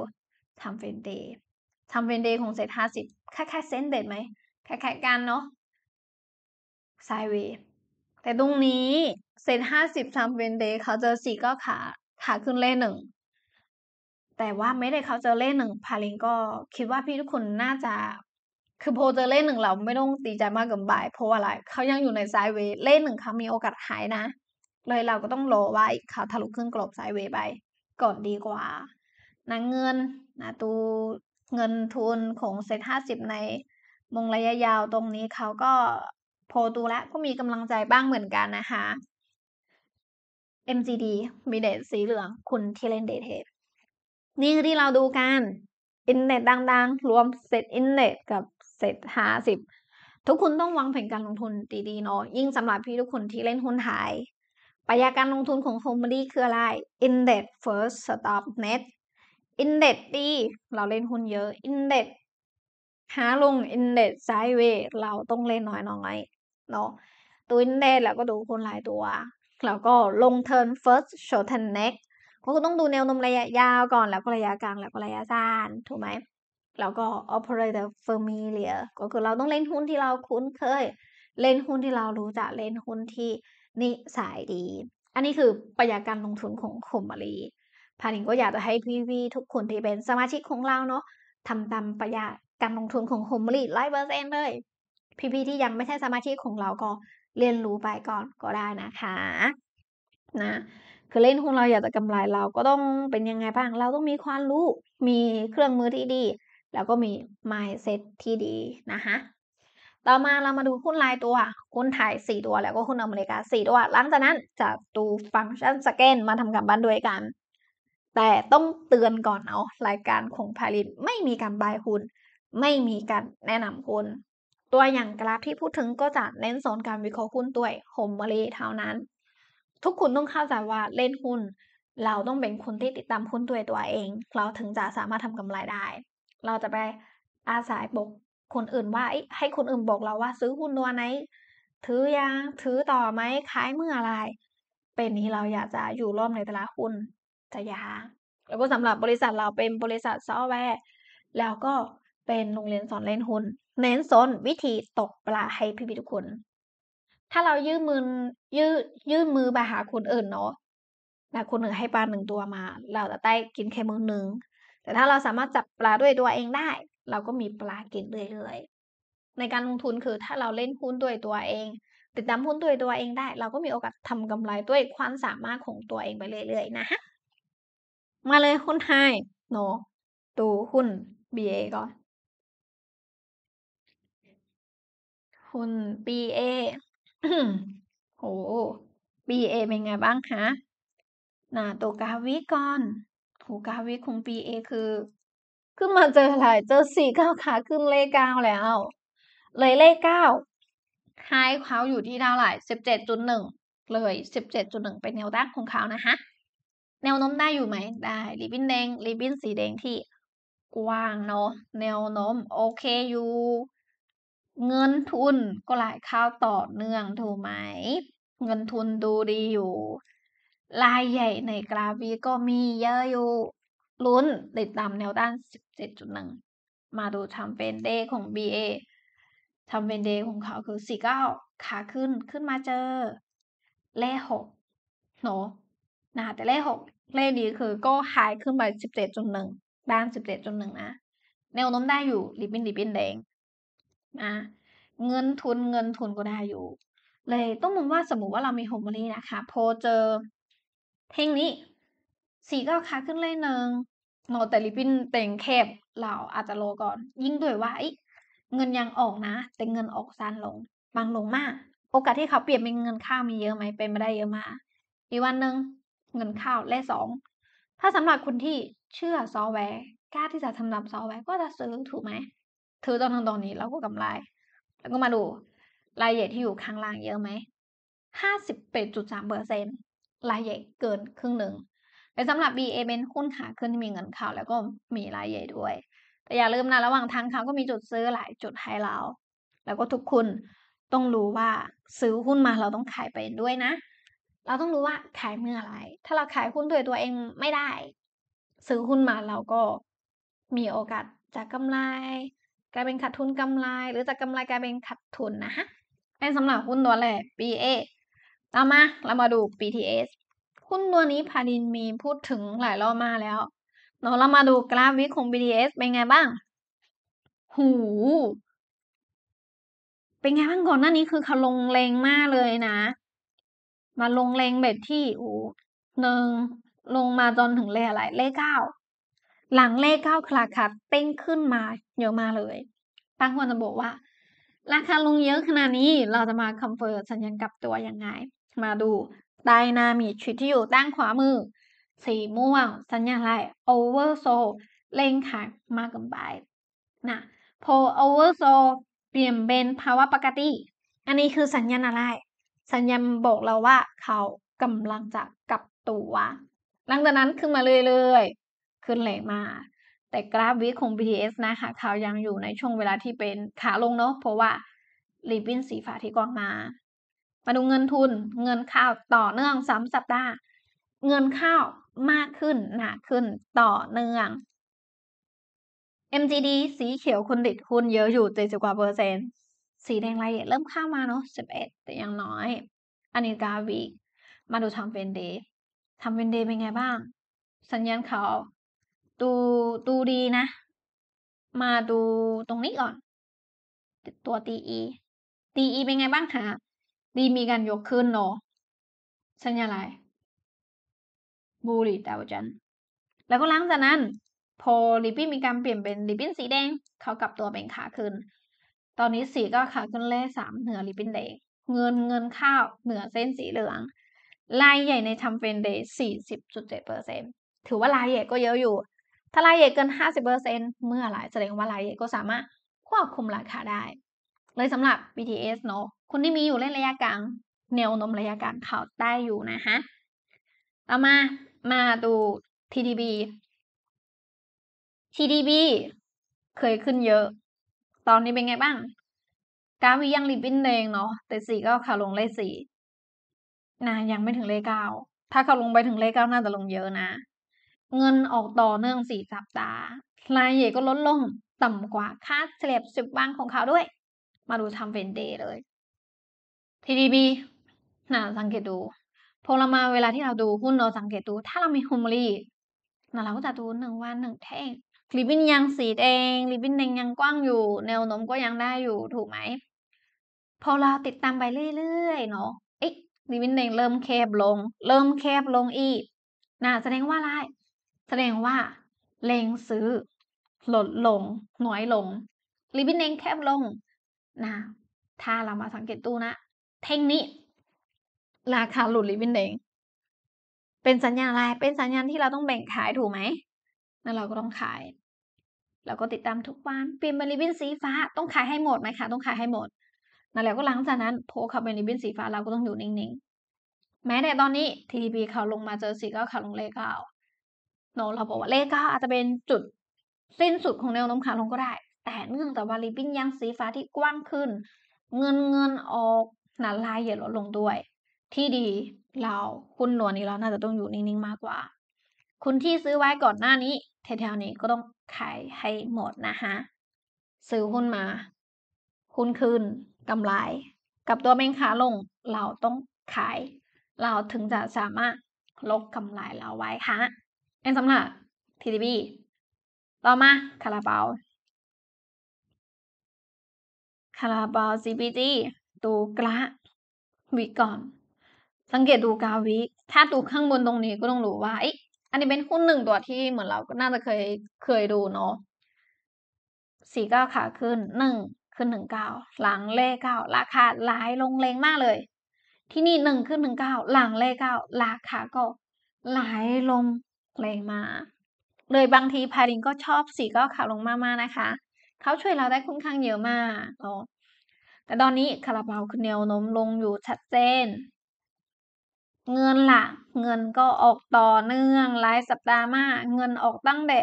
ทำเฟนเดย์ทำเฟนเดย์ของเซทห้าสิบคล้ายๆเซนเดทไหมคล้ายๆกันเนาะไซเวย์แต่ตรงนี้เซตห้าสิบซัมเวนเดย์เขาเจอสี่ก็ขาขาขึ้นเลขหนึ่ง แต่ว่าไม่ได้เขาเจอเลขหนึ่งพาลิงก็คิดว่าพี่ทุกคนน่าจะ คือโพเจอเลขหนึ่งเราไม่ต้องตีใจมากเกินไปเพราะอะไรเขายังอยู่ในไซด์เวย์เลขหนึ่งเขามีโอกาสหายนะเลยเราก็ต้องรอว่าเขาทะลุขึ้นกรอบไซด์เวย์ไปก่อนดีกว่านะเงินนะตูเงินทุนของเซ็ตห้าสิบในมงระยะยาวตรงนี้เขาก็พอดูแล้วก็มีกำลังใจบ้างเหมือนกันนะคะ MGD มีเดทสีเหลือง คุณที่เล่นเดทเทปนี่คือที่เราดูกันอินเน็ตดังๆ รวมเซตอินเน็ตกับเซตห้าสิบ ทุกคนต้องวางแผนการลงทุนดีๆ เนาะยิ่งสำหรับพี่ทุกคนที่เล่นหุ้นไทยปัญญาการลงทุนของโฮมบี้คืออะไร index first stop net index ดี เราเล่นหุ้นเยอะ index หาลง index s i d e w a y เราต้องเล่นน้อยน้อยเนาะตัวอินเดแล้วก็ดูคนหลายตัว แล้วก็ลงเทิร์น first short and next เพราะคือต้องดูแนวโน้มระยะยาวก่อนแล้วก็ระยะกลาง แล้วก็ระยะสั้นถูกไหมแล้วก็ operator familiar ก็คือเราต้องเล่นหุ้นที่เราคุ้นเคย เล่นหุ้นที่เรารู้จักเล่นหุ้นที่นิสัยดี อันนี้คือ ประญยการลงทุนของคมมารีพานิงก็อยากจะให้พี่วีทุกคนที่เป็นสมาชิกของเราเนาะทำตามประญยการลงทุนของคมมารีร้อยเปอร์เซ็นต์เลยพี่ๆที่ยังไม่ใช่สมาชิกของเราก็เรียนรู้ไปก่อนก็ได้นะคะนะคือเล่นหุ้นเราอยากจะกำไรเราก็ต้องเป็นยังไงบ้างเราต้องมีความรู้มีเครื่องมือที่ดี แล้วก็มี mindset ที่ดีนะคะต่อมาเรามาดูหุ้นรายตัวหุ้นไทย4ตัวแล้วก็หุ้นอเมริกา4ตัวหลังจากนั้นจะดูฟังก์ชันสแกน มาทำกับบ้านด้วยกัน แต่ต้องเตือนก่อนเอารายการของพาลินไม่มีการบายหุ้น ไม่มีการแนะนำหุ้นตัวอย่างกราฟที่พูดถึงก็จะเน้นโซนการวิเคราะห์หุ้นด้วยโฮมมารีเท่านั้น ทุกคนต้องเข้าใจว่าเล่นหุ้นเราต้องเป็นคนที่ติดตามหุ้นด้วยตัวเอง เราถึงจะสามารถทำกำไรได้ เราจะไปอาศัยบอกคนอื่นว่าให้คนอื่นบอกเราว่า ซื้อหุ้นตัวไหน ถือยังถือต่อไหมขายเมื่ออะไร เป็นนี้เราอยากจะอยู่ร่วมในตลาดหุ้นจะยาแล้วก็สำหรับบริษัทเราเป็นบริษัทซอฟต์แวร์ แล้วก็เป็นโรงเรียนสอนเล่นหุ้น เน้นสนวิธีตกปลาให้พี่่ทุกคน ถ้าเรายื่นมือยื่นยื่นมือไปหาคนอื่นเนาะแต่คนอื่นให้ปลาหนึ่งตัวมา เราจะได้กินแค่มือหนึ่ง แต่ถ้าเราสามารถจับปลาด้วยตัวเองได้ เราก็มีปลากินเรื่อยๆ ในการลงทุนคือถ้าเราเล่นหุ้นด้วยตัวเองติดตามหุ้นด้วยตัวเองได้ เราก็มีโอกาสทำกำไรด้วยความสามารถของตัวเองไปเรื่อยๆนะฮะมาเลยหุ้นไฮเนาะัูหุ้น BA ก่อนคุณปีเอโหปีเอเป็นไงบ้างคะนะตัวกาวิก่อนโหกาวิคงปีเอคือ ขึ้นมาเจออะไร เจอสี่เก้าขาขึ้นเลขเก้าแล้ว เลยเลขเก้าไฮเขาอยู่ที่ดาวไหลสิบเจ็ดจุดหนึ่ง เลยสิบเจ็ดจุดหนึ่งเป็นแนวตั้งของเขานะคะ แนวโน้มได้อยู่ไหม ได้ ริบบิ้นแดง ริบบิ้นสีแดงที่ กว้างเนาะ แนวโน้ม โอเคอยู่เงินทุนก็หลายข้าวต่อเนื่องถูกไหม เงินทุนดูดีอยู่รายใหญ่ในกราฟีก็มีเยอะอยู่ลุ้นติดตามแนวด้าน 17.1 มาดูทำเป็นเดยของ BA ทำเป็นเดยของเขาคือ 49 ขาขึ้นขึ้นมาเจอ เลข6โนนะแต่เลข6เลขดีคือ ก็หายขึ้นไป17.1 ด้าน 17.1 นะ แนวโน้มได้อยู่ริบบินริบบินแดงนะเงินทุนเงินทุนก็ได้อยู่ เลยต้องมองว่าสมมติว่าเรามีโฮมรี่นะคะ พอเจอเพลงนี้ สีก็ขาขึ้นเลยหนึ่งรนแต่ลิปินเต็งแคบ เราอาจจะโลก่อน ยิ่งด้วยว่าไอ้เงินยังออกนะ แต่เงินออกสั้นลง บางลงมากโอกาสที่เขาเปลี่ยนเป็นเงินข้าวมีเยอะไหมเป็นมาได้เยอะมากอีกวันหนึ่งเงินข้าวเลขสองถ้าสำหรับคุณที่เชื่อซอฟต์แวร์กล้าที่จะทำตามซอฟต์แวร์ก็จะซื้อถูกไหมเธอต้องทำตรงนี้แล้วก็กำไร แล้วก็มาดูรายละเอียดที่อยู่ข้างล่างเยอะไหม ห้าสิบเป็ดจุดสามเปอร์เซ็นต์รายละเอียดเกินครึ่งหนึ่งแต่สำหรับ BA เป็นหุ้นขาขึ้นที่มีเงินเข้าแล้วก็มีรายละเอียดด้วย แต่อย่าลืมนะระหว่างทางเขาก็มีจุดซื้อหลายจุดให้เรา แล้วก็ทุกคน ต้องรู้ว่าซื้อหุ้นมาเราต้องขายไปด้วยนะ เราต้องรู้ว่าขายเมื่ออไร ถ้าเราขายหุ้นด้วยตัวเองไม่ได้ ซื้อหุ้นมาเราก็มีโอกาสจะกำไรกลายเป็นขาดทุนกำไรหรือจากกาไรกลายเป็นขาดทุนนะคะเป็นสำหรับหุ้นตัวแรก BA ต่อมา เรามาดู BTS หุ้นตัวนี้พาดินมีพูดถึงหลายรอบมาแล้วเนาเรามาดูกราฟวิกของ BTS เป็นไงบ้าง หู เป็นไงบ้างก่อนหน้านี้คือเขาลงแรงมากเลยนะ มาลงแรงแบบที่อูหนึ่งลงมาจนถึงเลขอะไรเลขเก้าหลังเลขเก้าคลาคดเต้งขึ้นมาเยอะมากเลยั้งควรจะบอกว่า ราคาลงเยอะขนาดนี้เราจะมาคอนเฟิร์มสัญญาณกับตัวยังไง มาดู ไดนามิกชีดที่อยู่ด้านขวามือ สีม่วง สัญญาณอะไรโอเวอร์โซเล่งขายมากเกินไปนะพอโอเวอร์โซเปลี่ยนเป็นภาวะปกติ อันนี้คือสัญญาณอะไร สัญญาณบอกเราว่าเขากำลังจะกลับตัว หลังจากนั้นขึ้นมาเรื่อยขึ้นแรงมา แต่กราฟวิของ BTS นะคะเขายังอยู่ในช่วงเวลาที่เป็นขาลงเนาะเพราะว่ารีบินสีฟ้าที่กว้างมา มาดูเงินทุนเงินเข้าต่อเนื่องสามสัปดาห์เงินเข้ามากขึ้นหนาขึ้นต่อเนื่อง MGD สีเขียวคุณดิดคุณเยอะอยู่เจ็ดสิบกว่าเปอร์เซ็นต์สีแดงรายลเริ่มเข้ามาเนาะสิบเอ็ดแต่ยังน้อยอันนี้กราวิมาดูทำเป็นเดย์ทำเป็นเดย์เป็นไงบ้าง สัญญาณเขาดูดูดีนะ มาดูตรงนี้ก่อน ตัวตีอีตีอีเป็นไงบ้างคะดีมีการยกขึ้นเนาะสัญลักษณ์บูริดาวจัน แล้วก็หลังจากนั้นพอลิปปี้มีการเปลี่ยนเป็นลิปปี้สีแดง เขากลับตัวเป็นขาขึ้น ตอนนี้สีก็ขาขึ้นเลขสามเหนือลิปปี้แดงเงินเงินข้าวเหนือเส้นสีเหลืองลายใหญ่ในทำเฟนเดย์สี่สิบจุดเจ็ดเปอร์เซ็นถือว่าลายใหญ่ก็เยอะอยู่ถ้ารายใหเ่ยเกิน 50%เมื่อไหร่แสดงว่ารายใหเ่ยก็สามารถควบคุมราคาได้ เลยสำหรับ BTS เนาะคนที่มีอยู่เล่นระยะกลางแนวโน้มระยะกลางเขาได้อยู่นะฮะ ต่อมามาดู TDB TDB เคยขึ้นเยอะ ตอนนี้เป็นไงบ้างกราฟยังริบบิ้นแดงเนาะแต่สีก็ขาลงเลขสี่นะยังไม่ถึงเลขเก้าถ้าเขาลงไปถึงเลขเก้าน่าจะลงเยอะนะเงินออกต่อเนื่องสี่สัปดาห์รายใหญ่ก็ลดลง ต่ำกว่าค่าเฉลี่ยสิบวันของเขาด้วย มาดูทำเวนเดย์เลย TDB นะสังเกตดูพอเรามาเวลาที่เราดูหุ้นเราสังเกตดูถ้าเรามีโฮมลี่นะเราก็จะดูหนึ่งวันหนึ่งแท่งริบบิ้นยังสีแดงริบบิ้นแดงยังกว้างอยู่ แนวโน้มก็ยังได้อยู่ถูกไหมพอเราติดตามไปเรื่อยๆเนาะเอ๊ะริบบิ้นแดงเริ่มแคบลง เริ่มแคบลงอีกนะแสดงว่าอะไรแสดงว่าเลงซื้อลดลงน้อยลงริบิ้นเองแคบลงนะถ้าเรามาสังเกตตู้นะ เท่งนี้ราคาหลุดริบิ้นเอง เป็นสัญญาณอะไรเป็นสัญญาณที่เราต้องแบ่งขายถูกไหมนั่นเราก็ต้องขายเราก็ติดตามทุกวันเปลี่ยนเป็นริบิ้นสีฟ้า ต้องขายให้หมดไหมคะต้องขายให้หมดนั่นแล้วก็หลังจากนั้นโพเขาเป็นริบิ้นสีฟ้าเราก็ต้องอยู่นิ่งๆแม้แต่ตอนนี้ TDP เขาลงมาเจอสีก็เขาลงเลขเก้าเนาะเราบอกว่าเลขก็อาจจะเป็นจุด สิ้นสุดของแนวโน้มขาลงก็ได้ แต่เนื่องจากว่าริบบิ้นยังสีฟ้าที่กว้างขึ้น เงินเงินออกหนาลายเหยียดลดลงด้วย ที่ดีเราคุณหนวนี้เราน่าจะต้องอยู่นิ่งๆ มากกว่า คุณที่ซื้อไว้ก่อนหน้านี้แถวๆนี้ก็ต้องขายให้หมดนะคะซื้อหุ้นมาหุ้นขึ้นกำไร กับตัวเม็งขาลงเราต้องขายเราถึงจะสามารถลดกำไรเราไว้ค่ะเอ็นสำหรับีบีต่อมาคาราบาลคาราบาลบีจีดูกราวิก่อน สังเกตดูกราวิถ้าดูข้างบนตรงนี้ก็ต้องรู้ว่าไออันนี้เป็นหุ้นหนึ่งตัวที่เหมือนเราก็น่าจะเคยเคยดูเนาะสี่เก้าขาขึ้นหนึ่งขึ้นหนึ่งเก้าหลังเลขเก้าราคาหลายลงแรงมากเลย ที่นี่หนึ่งขึ้นหนึ่งเก้าหลังเลขเก้าราคาก็หลายลงเลยมา เลยบางทีพารินก็ชอบสีก็ขาวลงมาก ๆ นะคะ เขาช่วยเราได้ค่อนข้างเยอะมากเนาะแต่ตอนนี้คาราบาลคือแนวโน้มลงอยู่ชัดเจนเงินละ่ะ เงินก็ออกต่อเนื่องลายสัปดาห์มาก เงินออกตั้งแต่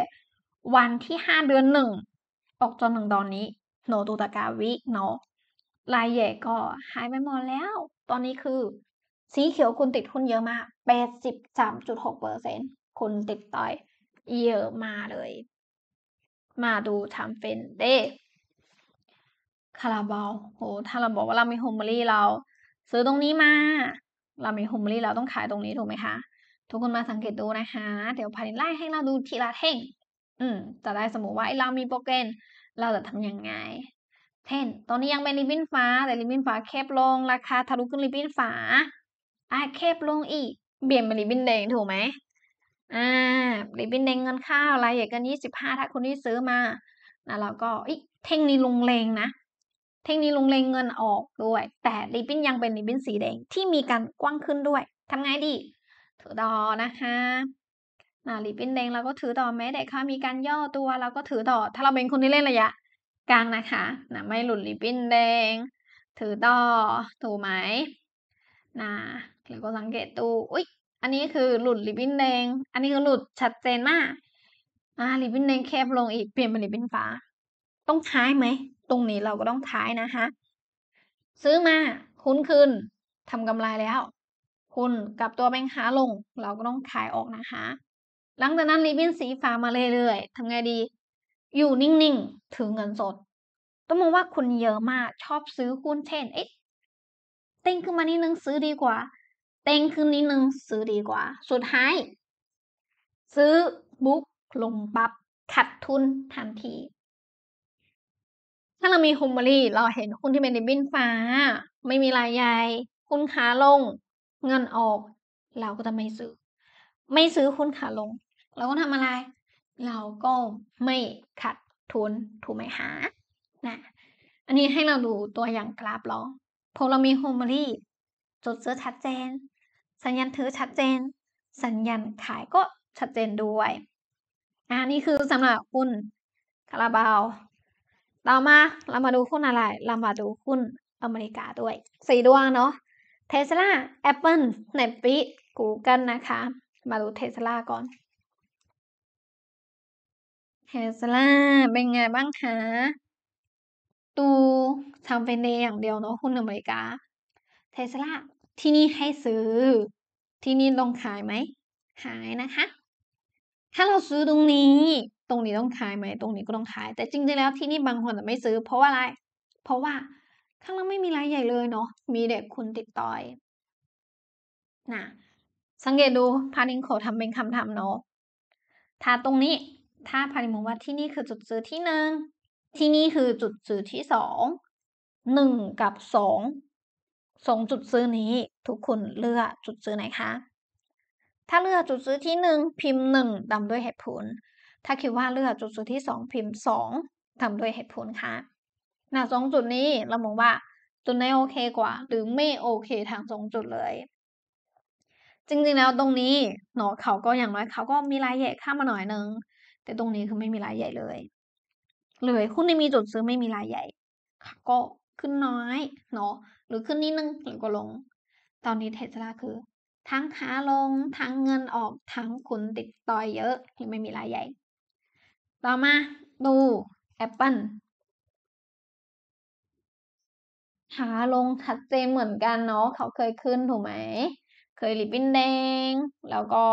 วันที่ห้าเดือนหนึ่ง ออกจนถึงตอนนี้ โนตูตากาวิเนาะ รายใหญ่ก็หายไปหมดแล้ว ตอนนี้คือ สีเขียวคุณติดคุณนเยอะมากแปดสิบสามจุดหกเปอร์เซ็นต์คนติดต่อยเยอะมาเลย มาดูทำเป็นเด้คาราบาลโห ถ้าเราบอกว่าเรามีโฮมเบรี่เรา ซื้อตรงนี้มา เรามีโฮมเบรี่เราต้องขายตรงนี้ถูกไหมคะ ทุกคนมาสังเกตดูนะคะ เดี๋ยวพาดินไล่ให้เราดูทีละเท่ง อืม จะได้สมมติว่าไอเรามีโปรแกรมเราจะทํำยังไงเช่น ตอนนี้ยังเป็นริบบิ้นฟ้า แต่ริบบิ้นฟ้าแคบลง ราคาทะลุขึ้นริบบิ้นฟ้า อ่ะแคบลงอีกเบี่ยงเป็นริบบิ้นแดงถูกไหมอ่าริบินแดงเงินข้าวระยรเอีย่างันยี่สิบห้าถ้าคุณที่ซื้อมานะแล้วก็อเท่งนี้ลงเลงนะเท่งนี้ลงเลงเงินออกด้วย แต่ริบินยังเป็นริบินสีแดงที่มีการกว้างขึ้นด้วย ทำไงดี ถือดอนะคะนะริบินแดงเราก็ถือดอแม้แต่ค่ามีการย่อตัว เราก็ถือดอถ้าเราเป็นคนที่เล่นระยะ กลางนะคะนะไม่หลุดริบบินแดง ถือดอถูกไหมนะเราก็สังเกตดูอุ้ยอันนี้คือหลุดริบบิ้นแดงอันนี้คือหลุดชัดเจนมาก อ่าริบบิ้นแดงแคบลงอีกเปลี่ยนเป็นริบบิ้นฟ้าต้องท้ายไหมตรงนี้เราก็ต้องท้ายนะคะซื้อมาคุ้นคืนทำกำไรแล้ว คุณกลับตัวแบงค์ขาลงเราก็ต้องขายออกนะคะ หลังจากนั้นริบบิ้นสีฟ้ามาเรื่อยๆทำไงดี อยู่นิ่งๆถือเงินสด ต้องมองว่าคุณเยอะมากชอบซื้อหุ้นเช่นเอ๊ะติ้งขึ้นมานิดนึงซื้อดีกว่าเต้งขึ้นนิดนึง ซื้อดีกว่า สุดท้าย ซื้อบุ๊กลงปับ ขัดทุนทันที ถ้าเรามีฮุมบรี่ เราเห็นหุ้นที่เป็นดิบินฟ้า ไม่มีรายใหญ่หุ้นขาลง เงินออก เราก็จะไม่ซื้อ ไม่ซื้อหุ้นขาลง เราก็ทำอะไร เราก็ไม่ขัดทุนถูกไหมหานะอันนี้ให้เราดูตัวอย่างกราฟลอพอเรามีฮุมบรี่จดเจอชัดเจนสัญญาณถือชัดเจน สัญญาณขายก็ชัดเจนด้วย อ่านี่คือสำหรับหุ้นคาราบาวต่อมาเรามาดูหุ้นอะไร เรามาดูหุ้นอเมริกาด้วยสี่ดวงเนาะเทสลาแอปเปิลเนปิกูเกิลนะคะ มาดูเทสลาก่อนเทสลาเป็นไงบ้างคะตูทำเป็นเดย์อย่างเดียวเนาะหุ้นอเมริกาเทสลาที่นี่ให้ซื้อ ที่นี่ลงขายไหม ขายนะคะ ถ้าเราซื้อตรงนี้ ตรงนี้ต้องขายไหม ตรงนี้ก็ต้องขาย แต่จริงๆ แล้วที่นี่บางคนจะไม่ซื้อ เพราะว่าอะไร เพราะว่าข้างล่างไม่มีรายใหญ่เลยเนาะ มีเด็กคุณติดต่อยนะสังเกตดูพาณิงขอทำเป็นคำทำเนาะ ถ้าตรงนี้ ถ้าพาณิ์มองว่าที่นี่คือจุดซื้อที่หนึ่ง ที่นี่คือจุดซื้อที่สอง หนึ่งกับสองสองจุดซื้อนี้ทุกคนเลือกจุดซื้อไหนคะ ถ้าเลือกจุดซื้อที่หนึ่งพิมพ์หนึ่งตามด้วยเหตุผลถ้าคิดว่าเลือกจุดซื้อที่สองพิมพ์สองตามด้วยเหตุผลค่ะ หนาสองจุดนี้เรามองว่าจุดไหนโอเค กว่า หรือไม่โอเคทางสองจุดเลย จริง ๆแล้วตรงนี้เนาะเขาก็อย่างน้อยเขาก็มีรายใหญ่ข้ามาหน่อยนึงแต่ตรงนี้คือไม่มีรายใหญ่เลย เลยคุณที่มีจุดซื้อไม่มีรายใหญ่ก็ขึ้นน้อยเนาะหรือขึ้นนิดนึงแล้วก็ลง ตอนนี้เทสลาคือ ทั้งขาลงทั้งเงินออกทั้งคุณติดต่อยเยอะที่ไม่มีรายใหญ่ ต่อมาดู Apple ขาลงชัดเจนเหมือนกันเนาะเขาเคยขึ้นถูกไหม เคยริบบิ้นแดง แล้วก็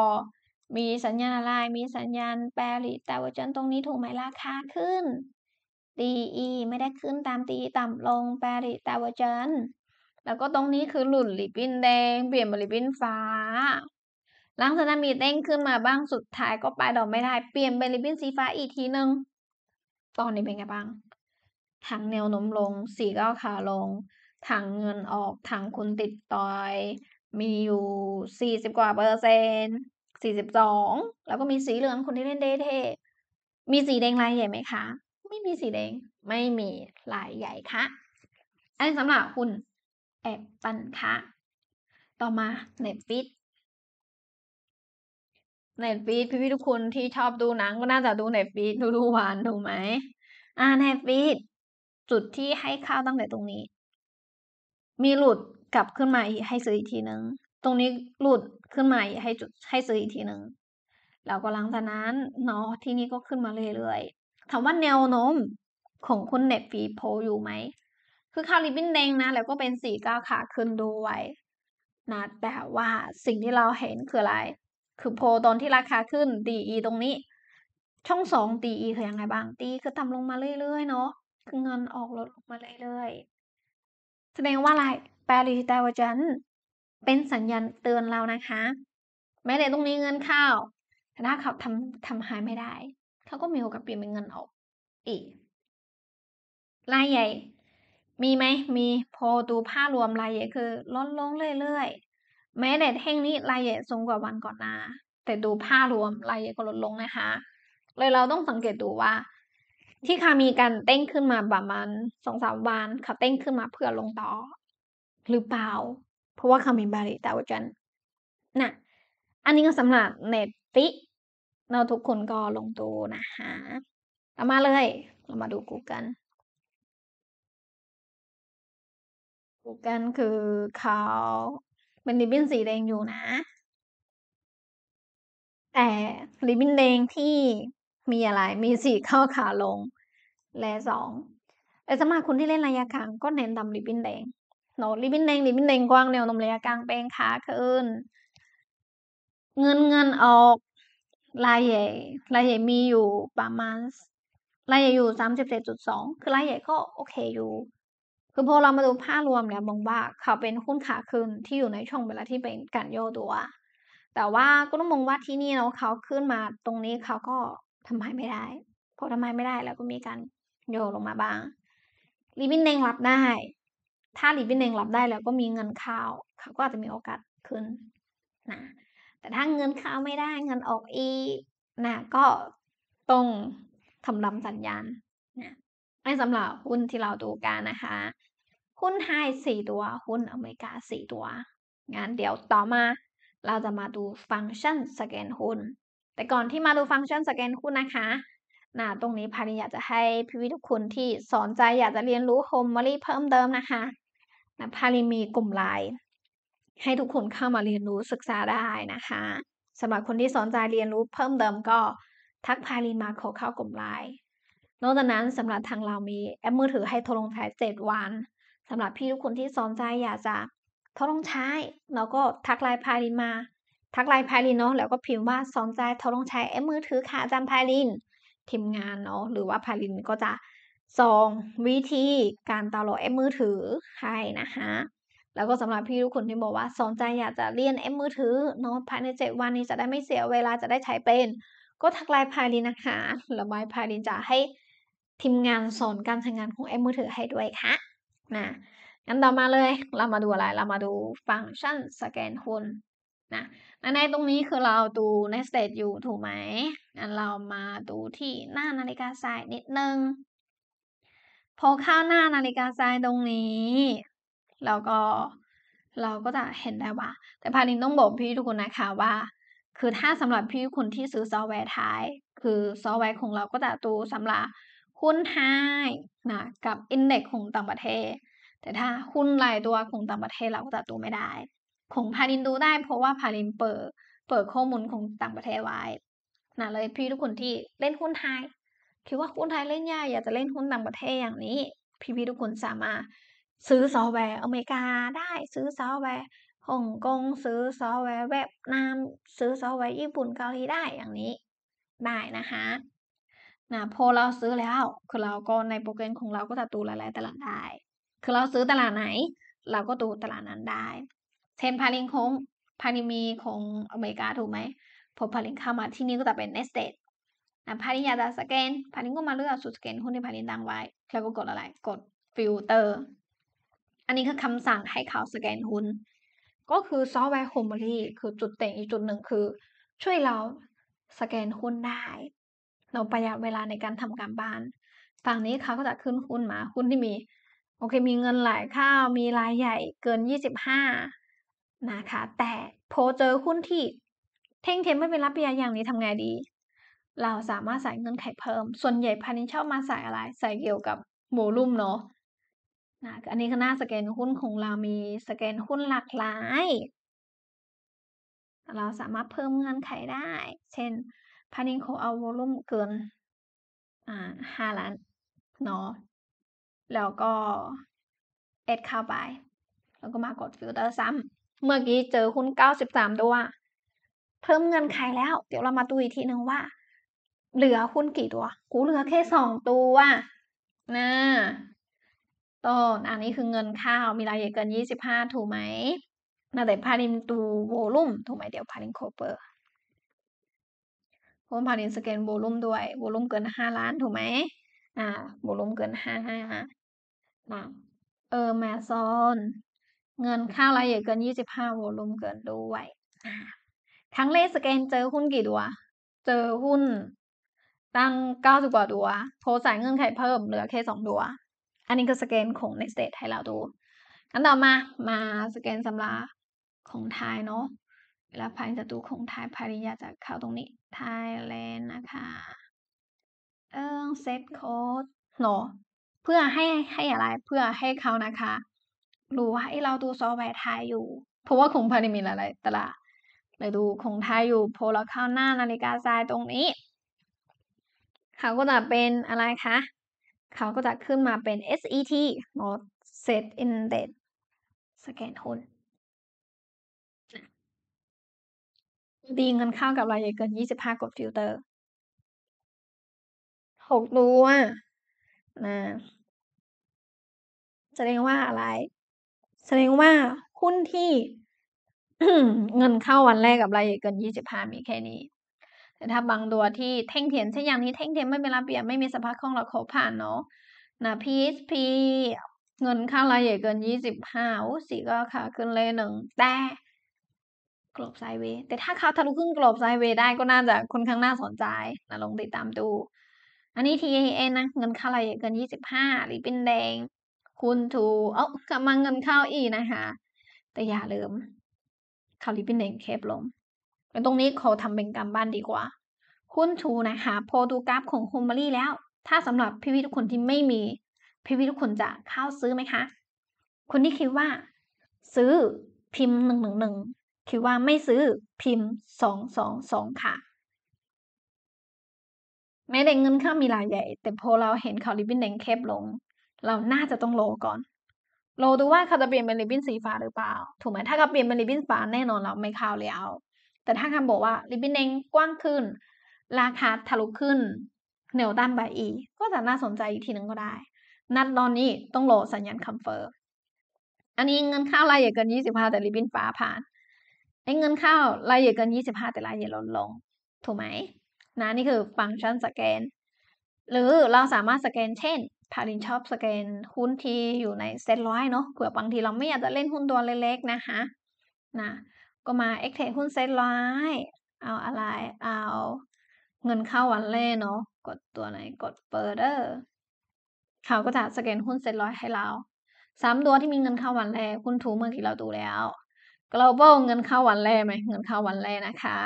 มีสัญญาณอะไร มีสัญญาณแปรริแต่ว่าจนตรงนี้ถูกไหมราคาขึ้นอีไม่ได้ขึ้นตามตีต่ำลงแปริตาวจนแล้วก็ตรงนี้คือหลุดริบบิ้นแดง เปลี่ยนเป็นริบบิ้นฟ้า หลังจากนั้นมีเด้งขึ้นมาบ้างสุดท้ายก็ไปดอกไม่ได้เปลี่ยนเป็นริบบิ้นสีฟ้าอีกทีหนึ่งตอนนี้เป็นไงบ้างถังแนวโน้มลง สีก็ขาลง ถังเงินออกถังคุณติดต่อยมีอยู่สสี่ิบกว่าเปอร์เซ็นต์องแล้วก็มีสีเหลืองคนที่เล่นเดทเท มีสีแดงลายใหญ่ไหมคะ ไม่มีสีแดงไม่มีลายใหญ่คะ่ะอันนี้สำหรับคุณ e ปันค่ะต่อมา Netflix Netflix พี่พี่ทุกคนที่ชอบดูหนังก็น่าจะดู Netflix ดูดูวานถูกไหม อ่า Netflix จุดที่ให้เข้าตั้งแต่ตรงนี้ มีหลุดกลับขึ้นมาให้ซื้ออีกทีนึงตรงนี้หลุดขึ้นมาให้จุดให้ซื้ออีกทีนึง แล้วก็หลังจากนั้นเนาะที่นี่ก็ขึ้นมาเรื่อยๆถามว่าแนวโน้มของคุณเน็ตฟีโพอยู่ไหมคือคาริบิ้นแดงนะแล้วก็เป็นสีก้าวขาขึ้นด้วยนะแต่ว่าสิ่งที่เราเห็นคืออะไร คือโพตอนที่ราคาขึ้น DE ตรงนี้ ช่องสอง DE คือยังไงบ้าง DE คือต่ำลงมาเรื่อย ๆ เนาะคือเงินออกลดลงมาเรื่อย ๆ แสดงว่าอะไรแปลดี s h d ว v e r g e เป็นสัญญาณเตือนเรานะคะ แม้แต่ตรงนี้เงินเข้าแต่ถ้าเขาทำทำหายไม่ได้เขาก็มีโอกาสเปลี่ยนเป็นเงินออกอีกรายใหญ่มีไหมมี พอดูภาพรวมรายละเอียดคือลดลงเรื่อยๆแม้แต่แท่งนี้รายละเอียดสูงกว่าวันก่อนหน้า แต่ดูภาพรวมรายละเอียดก็ลดลงนะคะ เลยเราต้องสังเกตดูว่า ที่คามีการเต้งขึ้นมาประมาณสองสามวัน เขาเต้งขึ้นมาเพื่อลงต่อหรือเปล่า เพราะว่าคามีบาริตาวจันนะอันนี้ก็สำหรับเน็ตฟิเราทุกคนก็ลงตัวนะคะเอามาเลย เรามาดูกูกันูกันคือเขาเป็นริบบิ้นสีแดงอยู่นะ แต่ริบบิ้นแดงที่มีอะไรมีสีเข้าขาลง และสองแต่สมารับคนที่เล่นระยะกลางก็เน้นดำริบบิ้นแดงเนาะริบบิ้นแดงริบบิ้นแดงกว้างแนวนมระยะกลางแปลงขาขึ้นเงินเงินออกลายใหญ่ลายใหญ่มีอยู่ประมาณลายใหญ่อยู่สามสิบเจ็ดจุดสองคือลายใหญ่ก็โอเคอยู่คือพอเรามาดูภาพรวมแล้วมองว่าเขาเป็นหุ้นขาขึ้นที่อยู่ในช่วงเวลาที่เป็นการโยตัว แต่ว่าก็ต้องมองว่าที่นี่เนาะเขาขึ้นมา ตรงนี้เขาก็ทำใายไม่ได้พอทำใหไม่ได้แล้วก็มีการโยลงมาบ้างรีบินเองรับได้ ถ้ารีบินเองรับได้แล้วก็มีเงินเข้าเขาก็อาจจะมีโอกาสขึ้นนะแต่ถ้าเงินเข้าไม่ได้ เงินออกอีนะก็ต้องทำลำสัญญาณนะใสำหรับหุ้นที่เราดูกันนะคะหุ้นไทยสี่ตัวหุ้นอเมริกาสี่ตัวงั้นเดี๋ยวต่อมา เราจะมาดูฟังก์ชันสแกนหุ้น แต่ก่อนที่มาดูฟังก์ชันสแกนหุ้นนะคะนะตรงนี้พานิอยากจะให้พี่วิทุกคนที่สนใจอยากจะเรียนรู้โฮมมารีเพิ่มเติมนะคะนะพาริมีกลุ่มไลน์ให้ทุกคนเข้ามาเรียนรู้ศึกษาได้นะคะสำหรับคนที่สนใจเรียนรู้เพิ่มเติมก็ทักพาริมาขอเข้ากลุ่มไลน์ นอกจากนั้นสำหรับทางเรามีแอปมือ ถือให้ทดลองใช้7วันสำหรับพี่ทุกคนที่สนใจอยากจะทดลองใช้ เราก็ทักไลน์พายลินมาทักไลน์พายลินเนาะแล้วก็พิมพ์ว่าสนใจทดลองใช้แอปมือถือค่ะจำพายลินทีมงานเนาะหรือว่าพายลินก็จะส่งวิธีการตาวอดแอปมือถือให้นะคะแล้วก็สำหรับพี่ทุกคนที่บอกว่าสนใจอยากจะเรียนแอปมือถือเนาะภายในเจ็ดวันนี้จะได้ไม่เสียเวลาจะได้ใช้เป็น ก็ทักไลน์พายลินนะคะแล้วไม้พายลินจะให้ทีมงานสอนการใช้งานของแอปมือถือให้ด้วยค่ะนะงั้นเรามาเลย เรามาดูอะไรเรามาดูฟังก์ชันสแกนคนนะในตรงนี้คือเราดู nested อยู่ถูกไหมงั้นเรามาดูที่หน้านาฬิกาทรายนิดนึง พอเข้าหน้านาฬิกาทรายตรงนี้ เราก็เราก็จะเห็นได้ว่า แต่พาลินต้องบอกพี่ทุกคนนะคะว่า คือถ้าสำหรับพี่คนที่ซื้อซอฟต์แวร์ท้าย คือ ซอฟต์แวร์ของเราก็จะตัวสำหรับหุ้นไฮนะกับอินเด็กของต่างประเทศแต่ถ้าหุ้นรายตัวของต่างประเทศเราก็จะดูไม่ได้ของพาลินดูได้เพราะว่าพาลินเปิดเปิดข้อมูลของต่างประเทศไว้นะเลยพี่ทุกคนที่เล่นหุ้นไทยคิดว่าหุ้นไทยเล่นยากอยากจะเล่นหุ้นต่างประเทศอย่างนี้ พี่พี่ทุกคนสามารถ ซื้อซอฟต์แวร์อเมริกาได้ซื้อซอฟต์แวร์ฮ่องกงซื้อซอฟต์แวร์เวียดนามซื้อซอฟต์แวร์ญี่ปุ่นเกาหลีได้อย่างนี้ ได้นะคะนะพอเราซื้อแล้ว คือเราก็ในโปรแกรมของเราก็จะดูหลายๆตลาดได้ คือเราซื้อตลาดไหน เราก็ดูตลาดนั้นได้ เช่นพาลิงของพาลิมีของอเมริกาถูกไหมพอพาลิงเข้ามาที่นี่ก็จะเป็นเนสเตดนะพาลิงอยากจะสแกน พาลิงก็มาเลือกสุดสแกนหุ้นที่พาลิงตั้งไว้ แล้วก็กดอะไร กดฟิลเตอร์ อันนี้คือคำสั่งให้เขาสแกนหุ้น ก็คือซอฟต์แวร์คอมบรีคือจุดเต่งอีกจุดหนึ่งคือ ช่วยเราสแกนหุ้นได้เราประหยัดเวลาในการทำการบ้าน ฝั่งนี้เขาก็จะขึ้นหุ้นมา หุ้นที่มี โอเค มีเงินหลายข้าวมีรายใหญ่เกิน25นะคะ แต่พอเจอหุ้นที่เท่งเทมไม่เป็นรับเบียอย่างนี้ทำไงดี เราสามารถใส่เงินไขเพิ่ม ส่วนใหญ่พันนี้ชอบมาใส่อะไรใส่เกี่ยวกับโมลุ่มเนาะนะอันนี้คือหน้าสแกนหุ้นของเรามีสแกนหุ้นหลากหลาย เราสามารถเพิ่มเงินไขได้ เช่นพานิงเขาเอาวอลุ่มเกิน อ่าห้าล้านเนาะ แล้วก็เอ็ดเข้าไป แล้วก็มากดฟิลเตอร์ซ้ำ เมื่อกี้เจอคุณเก้าสิบสามตัว เพิ่มเงินขายแล้ว เดี๋ยวเรามาดูอีกทีหนึ่งว่า เหลือคุณกี่ตัว กูเหลือแค่สองตัวนะต้นอันนี้คือเงินข้าว มีรายละเอียดเกินยี่สิบห้าถูกไหมน่าแต่พาริมตูโวลุ่มถูกไหมเดี๋ยวพาริมโคเปอร์พราะมันผ่านอินสแกนโวลุ่มด้วยโวลุ่มเกินห้าล้านถูกไหมอ่าโวลุ่มเกินห้าห้านะเออแมซอน เงินข้าวรายใหญ่เกินยี่สิบห้าโวลุ่มเกินด้วยครั้งแรกสแกนเจอหุ้นกี่ตัว เจอหุ้น ตั้งเก้าสิบกว่าตัวโทรจ่ายเงื่อนไขเพิ่มเหลือแค่สองตัว อันนี้คือสแกนของในสเตทให้เราดูกันต่อมามาสแกนสำราของไทยเนาะเวลาพายจะดูของไทยพาริยาจะเข้าตรงนี้ไทยแลนด์นะคะ เอิงเซตโค้ดเนาะ เพื่อให้ให้อะไรเพื่อให้เขานะคะ รู้ว่าไอเราดูซอฟต์แวร์ไทยอยู่ เพราะว่าคงพันิมีอะไรตลาดเลยดูคงไทยอยู่ โพลเข้าหน้านาฬิกาทรายตรงนี้ เขาก็จะเป็นอะไรคะ เขาก็จะขึ้นมาเป็น SET เนาะ Set Index สแกนหุ้นดีเงินเข้ากับรายใหญ่เกินยี่สิบห้ากดฟิลเตอร์หกตัวนะแสดงว่าอะไร แสดงว่าหุ้นที่เงินเข้าวันแรกกับรายใหญ่เกินยี่สิบห้ามีแค่นี้แต่ถ้าบางตัวที่เท่งเทียนเช่นอย่างนี้เท่งเทียนไม่เป็นระเบียบไม่มีสภาพคล่องเราขอผ่านเนาะนะพีชพีเงินเข้ารายใหญ่เกินยี่สิบห้าสี่ก็ขาขึ้นเลยหนึ่งแต่กรอบไซเวยแต่ถ้าเขาทะลุขึ้นกรอบไซเวยได้ก็น่าจะค่อนข้างน่าสนใจนะลองติดตามดู อันนี้ TAN นะเงินเข้าอะไรเกิน 25 หรือเป็นแดง คุณถูเอ้ากำลังเงินเข้าอีกนะคะ แต่อย่าลืมเขาลิปินแดงเคปลงแต่ตรงนี้ขอทำเป็นการบ้านดีกว่า คุณถูนะคะพอดูกราฟของโฮมบารี่แล้ว ถ้าสำหรับพี่พี่ทุกคนที่ไม่มีพี่พี่ทุกคนจะเข้าซื้อไหมคะ คนที่คิดว่า ซื้อพิมพ์หนึ่งหนึ่งหนึ่งคิดว่าไม่ซื้อพิมพ์สองสองสองค่ะ แม้แต่เงินข้ามีรายใหญ่ แต่พอเราเห็นเขาริบบิ้นแดงแคบลง เราน่าจะต้องโลก่อนโลดูว่าเขาจะเปลี่ยนเป็นริบบิ้นสีฟ้าหรือเปล่า ถูกไหมถ้าเขาเปลี่ยนเป็นริบบิ้นฟ้าแน่นอนเราไม่เข้าเลยเอาแต่ถ้าคำบอกว่าริบบิ้นแดงกว้างขึ้น ราคาทะลุขึ้น เนวตานใบอีก็จะน่าสนใจอีกทีหนึ่งก็ได้นัดตอนนี้ต้องโลสัญญาณคอนเฟิร์มอันนี้เงินค่ารายใหญ่เกิน25แต่ริบบิ้นฟ้าผ่านเงินเข้ารายอะเกินยี่สิบห้าแต่รายเะเอีลดลง ถูกไหม นะนี่คือฟังก์ชันสแกน หรือเราสามารถสแกน เช่นพาดินชอบสแกนหุ้นที่อยู่ในเซ็ตร้อยเนาะเผื่อบางทีเราไม่อยากจะเล่นหุ้นตัวเล็กๆนะคะนะก็มาเอ็กเทหุ้นเซ็ตร้อยเอาอะไรเอา เงินเข้าวันเล่เนาะกดตัวไหนกดเปิดเดอร์เขาก็จะสแกนหุ้นเซ็ตร้อยให้เราสามตัวที่มีเงินเข้าวันแรกหุ้นถูเมื่อกี้เราดูแล้ว global เงินเข้าวันแรกไหมเงินเข้าวันแรกนะคะ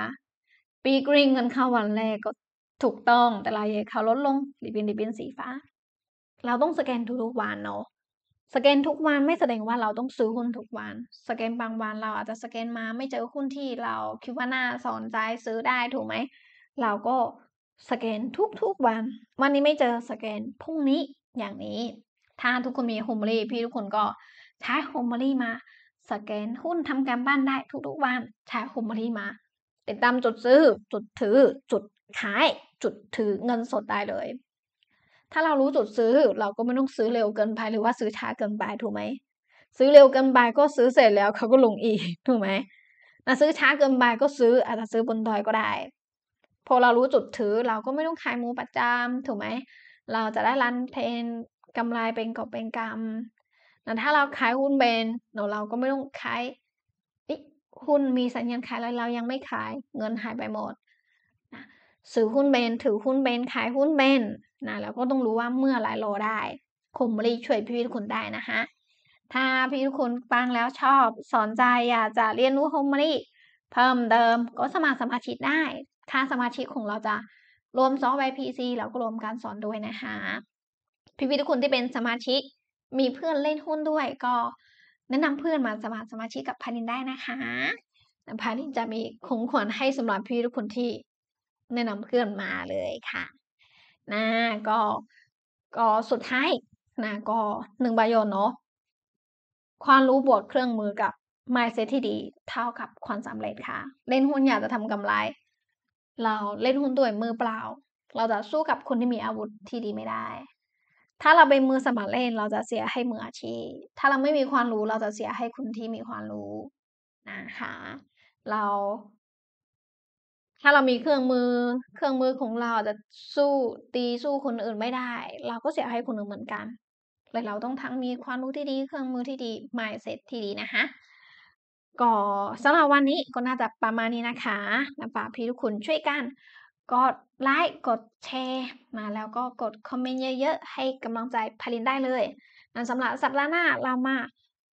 ปีกริงเงินเข้าวันแรกก็ถูกต้อง แต่รายเขาลดลงดิบินดิบินสีฟ้า เราต้องสแกนทุกวันเนาะสแกนทุกวันไม่แสดงว่าเราต้องซื้อหุ้นทุกวัน สแกนบางวันเราอาจจะสแกนมาไม่เจอหุ้นที่เราคิดว่าน่าสนใจซื้อได้ถูกไหมเราก็สแกนทุกๆวัน วันนี้ไม่เจอสแกนพรุ่งนี้อย่างนี้ถ้าทุกคนมีโฮมเมอรี่ พี่ทุกคนก็ใช้โฮมเมอรี่มาสแกนหุ้นทำการบ้านได้ทุกๆวันใช้คุมบริมาติดตามจุดซื้อจุดถือจุดขาย จุดถือเงินสดได้เลย ถ้าเรารู้จุดซื้อ เราก็ไม่ต้องซื้อเร็วเกินไป หรือว่าซื้อช้าเกินไปถูกไหมซื้อเร็วเกินไปก็ซื้อเสร็จแล้วเขาก็ลงอีกถูกไหมนะซื้อช้าเกินไปก็ซื้ออาจจะซื้อบนดอยก็ได้ พอเรารู้จุดถือเราก็ไม่ต้องขายมูประจำถูกไหมเราจะได้รันเพนกำไรเป็นกอบเป็นกำนะถ้าเราขายหุ้นเป็นเราเราก็ไม่ต้องขายหุ้นมีสัญญาณขายแล้วเรายังไม่ขาย เงินหายไปหมดนะซื้อหุ้นเป็นถือหุ้นเป็นขายหุ้นเป็นนะ แล้วก็ต้องรู้ว่าเมื่อไรรอได้คมรีช่วยพี่ทุกคนได้นะฮะถ้าพี่ทุกคนฟังแล้วชอบ สนใจอยากจะเรียนรู้คมรีเพิ่มเติมก็สมัครสมาชิกได้ ค่าสมาชิกของเราจะรวมซอฟต์แวร์พีซีแล้วก็รวมการสอนด้วยนะคะพี่ๆทุกคนที่เป็นสมาชิกมีเพื่อนเล่นหุ้นด้วยก็แนะนำเพื่อนมาสมัครสมาชิกกับพานินได้นะคะพานินจะมีขงขวัญให้สำหรับพี่ทุกคนที่ แนะนำเพื่อนมาเลยค่ะนะก็ก็สุดท้ายนะก็หนึ่งประโยชน์เนาะความรู้บวกเครื่องมือกับไม n d s e ที่ดี เท่ากับความสาเร็จค่ะ เล่นหุ้นอยากจะทำกำไร เราเล่นหุ้นด้วยมือเปล่า เราจะสู้กับคนที่มีอาวุธที่ดีไม่ได้ถ้าเราเป็นมือสมัครเล่นเราจะเสียให้มืออาชีพถ้าเราไม่มีความรู้เราจะเสียให้คนที่มีความรู้นะคะ เรา ถ้าเรามีเครื่องมือ เครื่องมือของเราจะสู้ตีสู้คนอื่นไม่ได้ เราก็เสียให้คนอื่นเหมือนกัน เลยเราต้องทั้งมีความรู้ที่ดีเครื่องมือที่ดีมายเซ็ตที่ดีนะคะ ก็สำหรับวันนี้ก็น่าจะประมาณนี้นะคะน้ำฝากพี่ทุกคนช่วยกันก็ไลค์กดแชร์มาแล้วก็กดคอมเมนต์เยอะๆให้กำลังใจพาลินได้เลยสำหรับสัปดาห์หน้าเรามา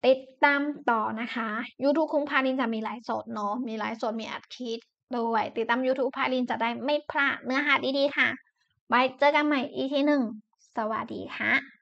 ติดตามต่อนะคะ YouTube คุ้งพาลินจะมีไลฟ์สดเนาะมีไลฟ์สดมีอัดคลิปด้วย ติดตาม YouTube พาลินจะได้ไม่พลาดเนื้อหาดีๆค่ะไว้เจอกันใหม่อีทีหนึ่งสวัสดีค่ะ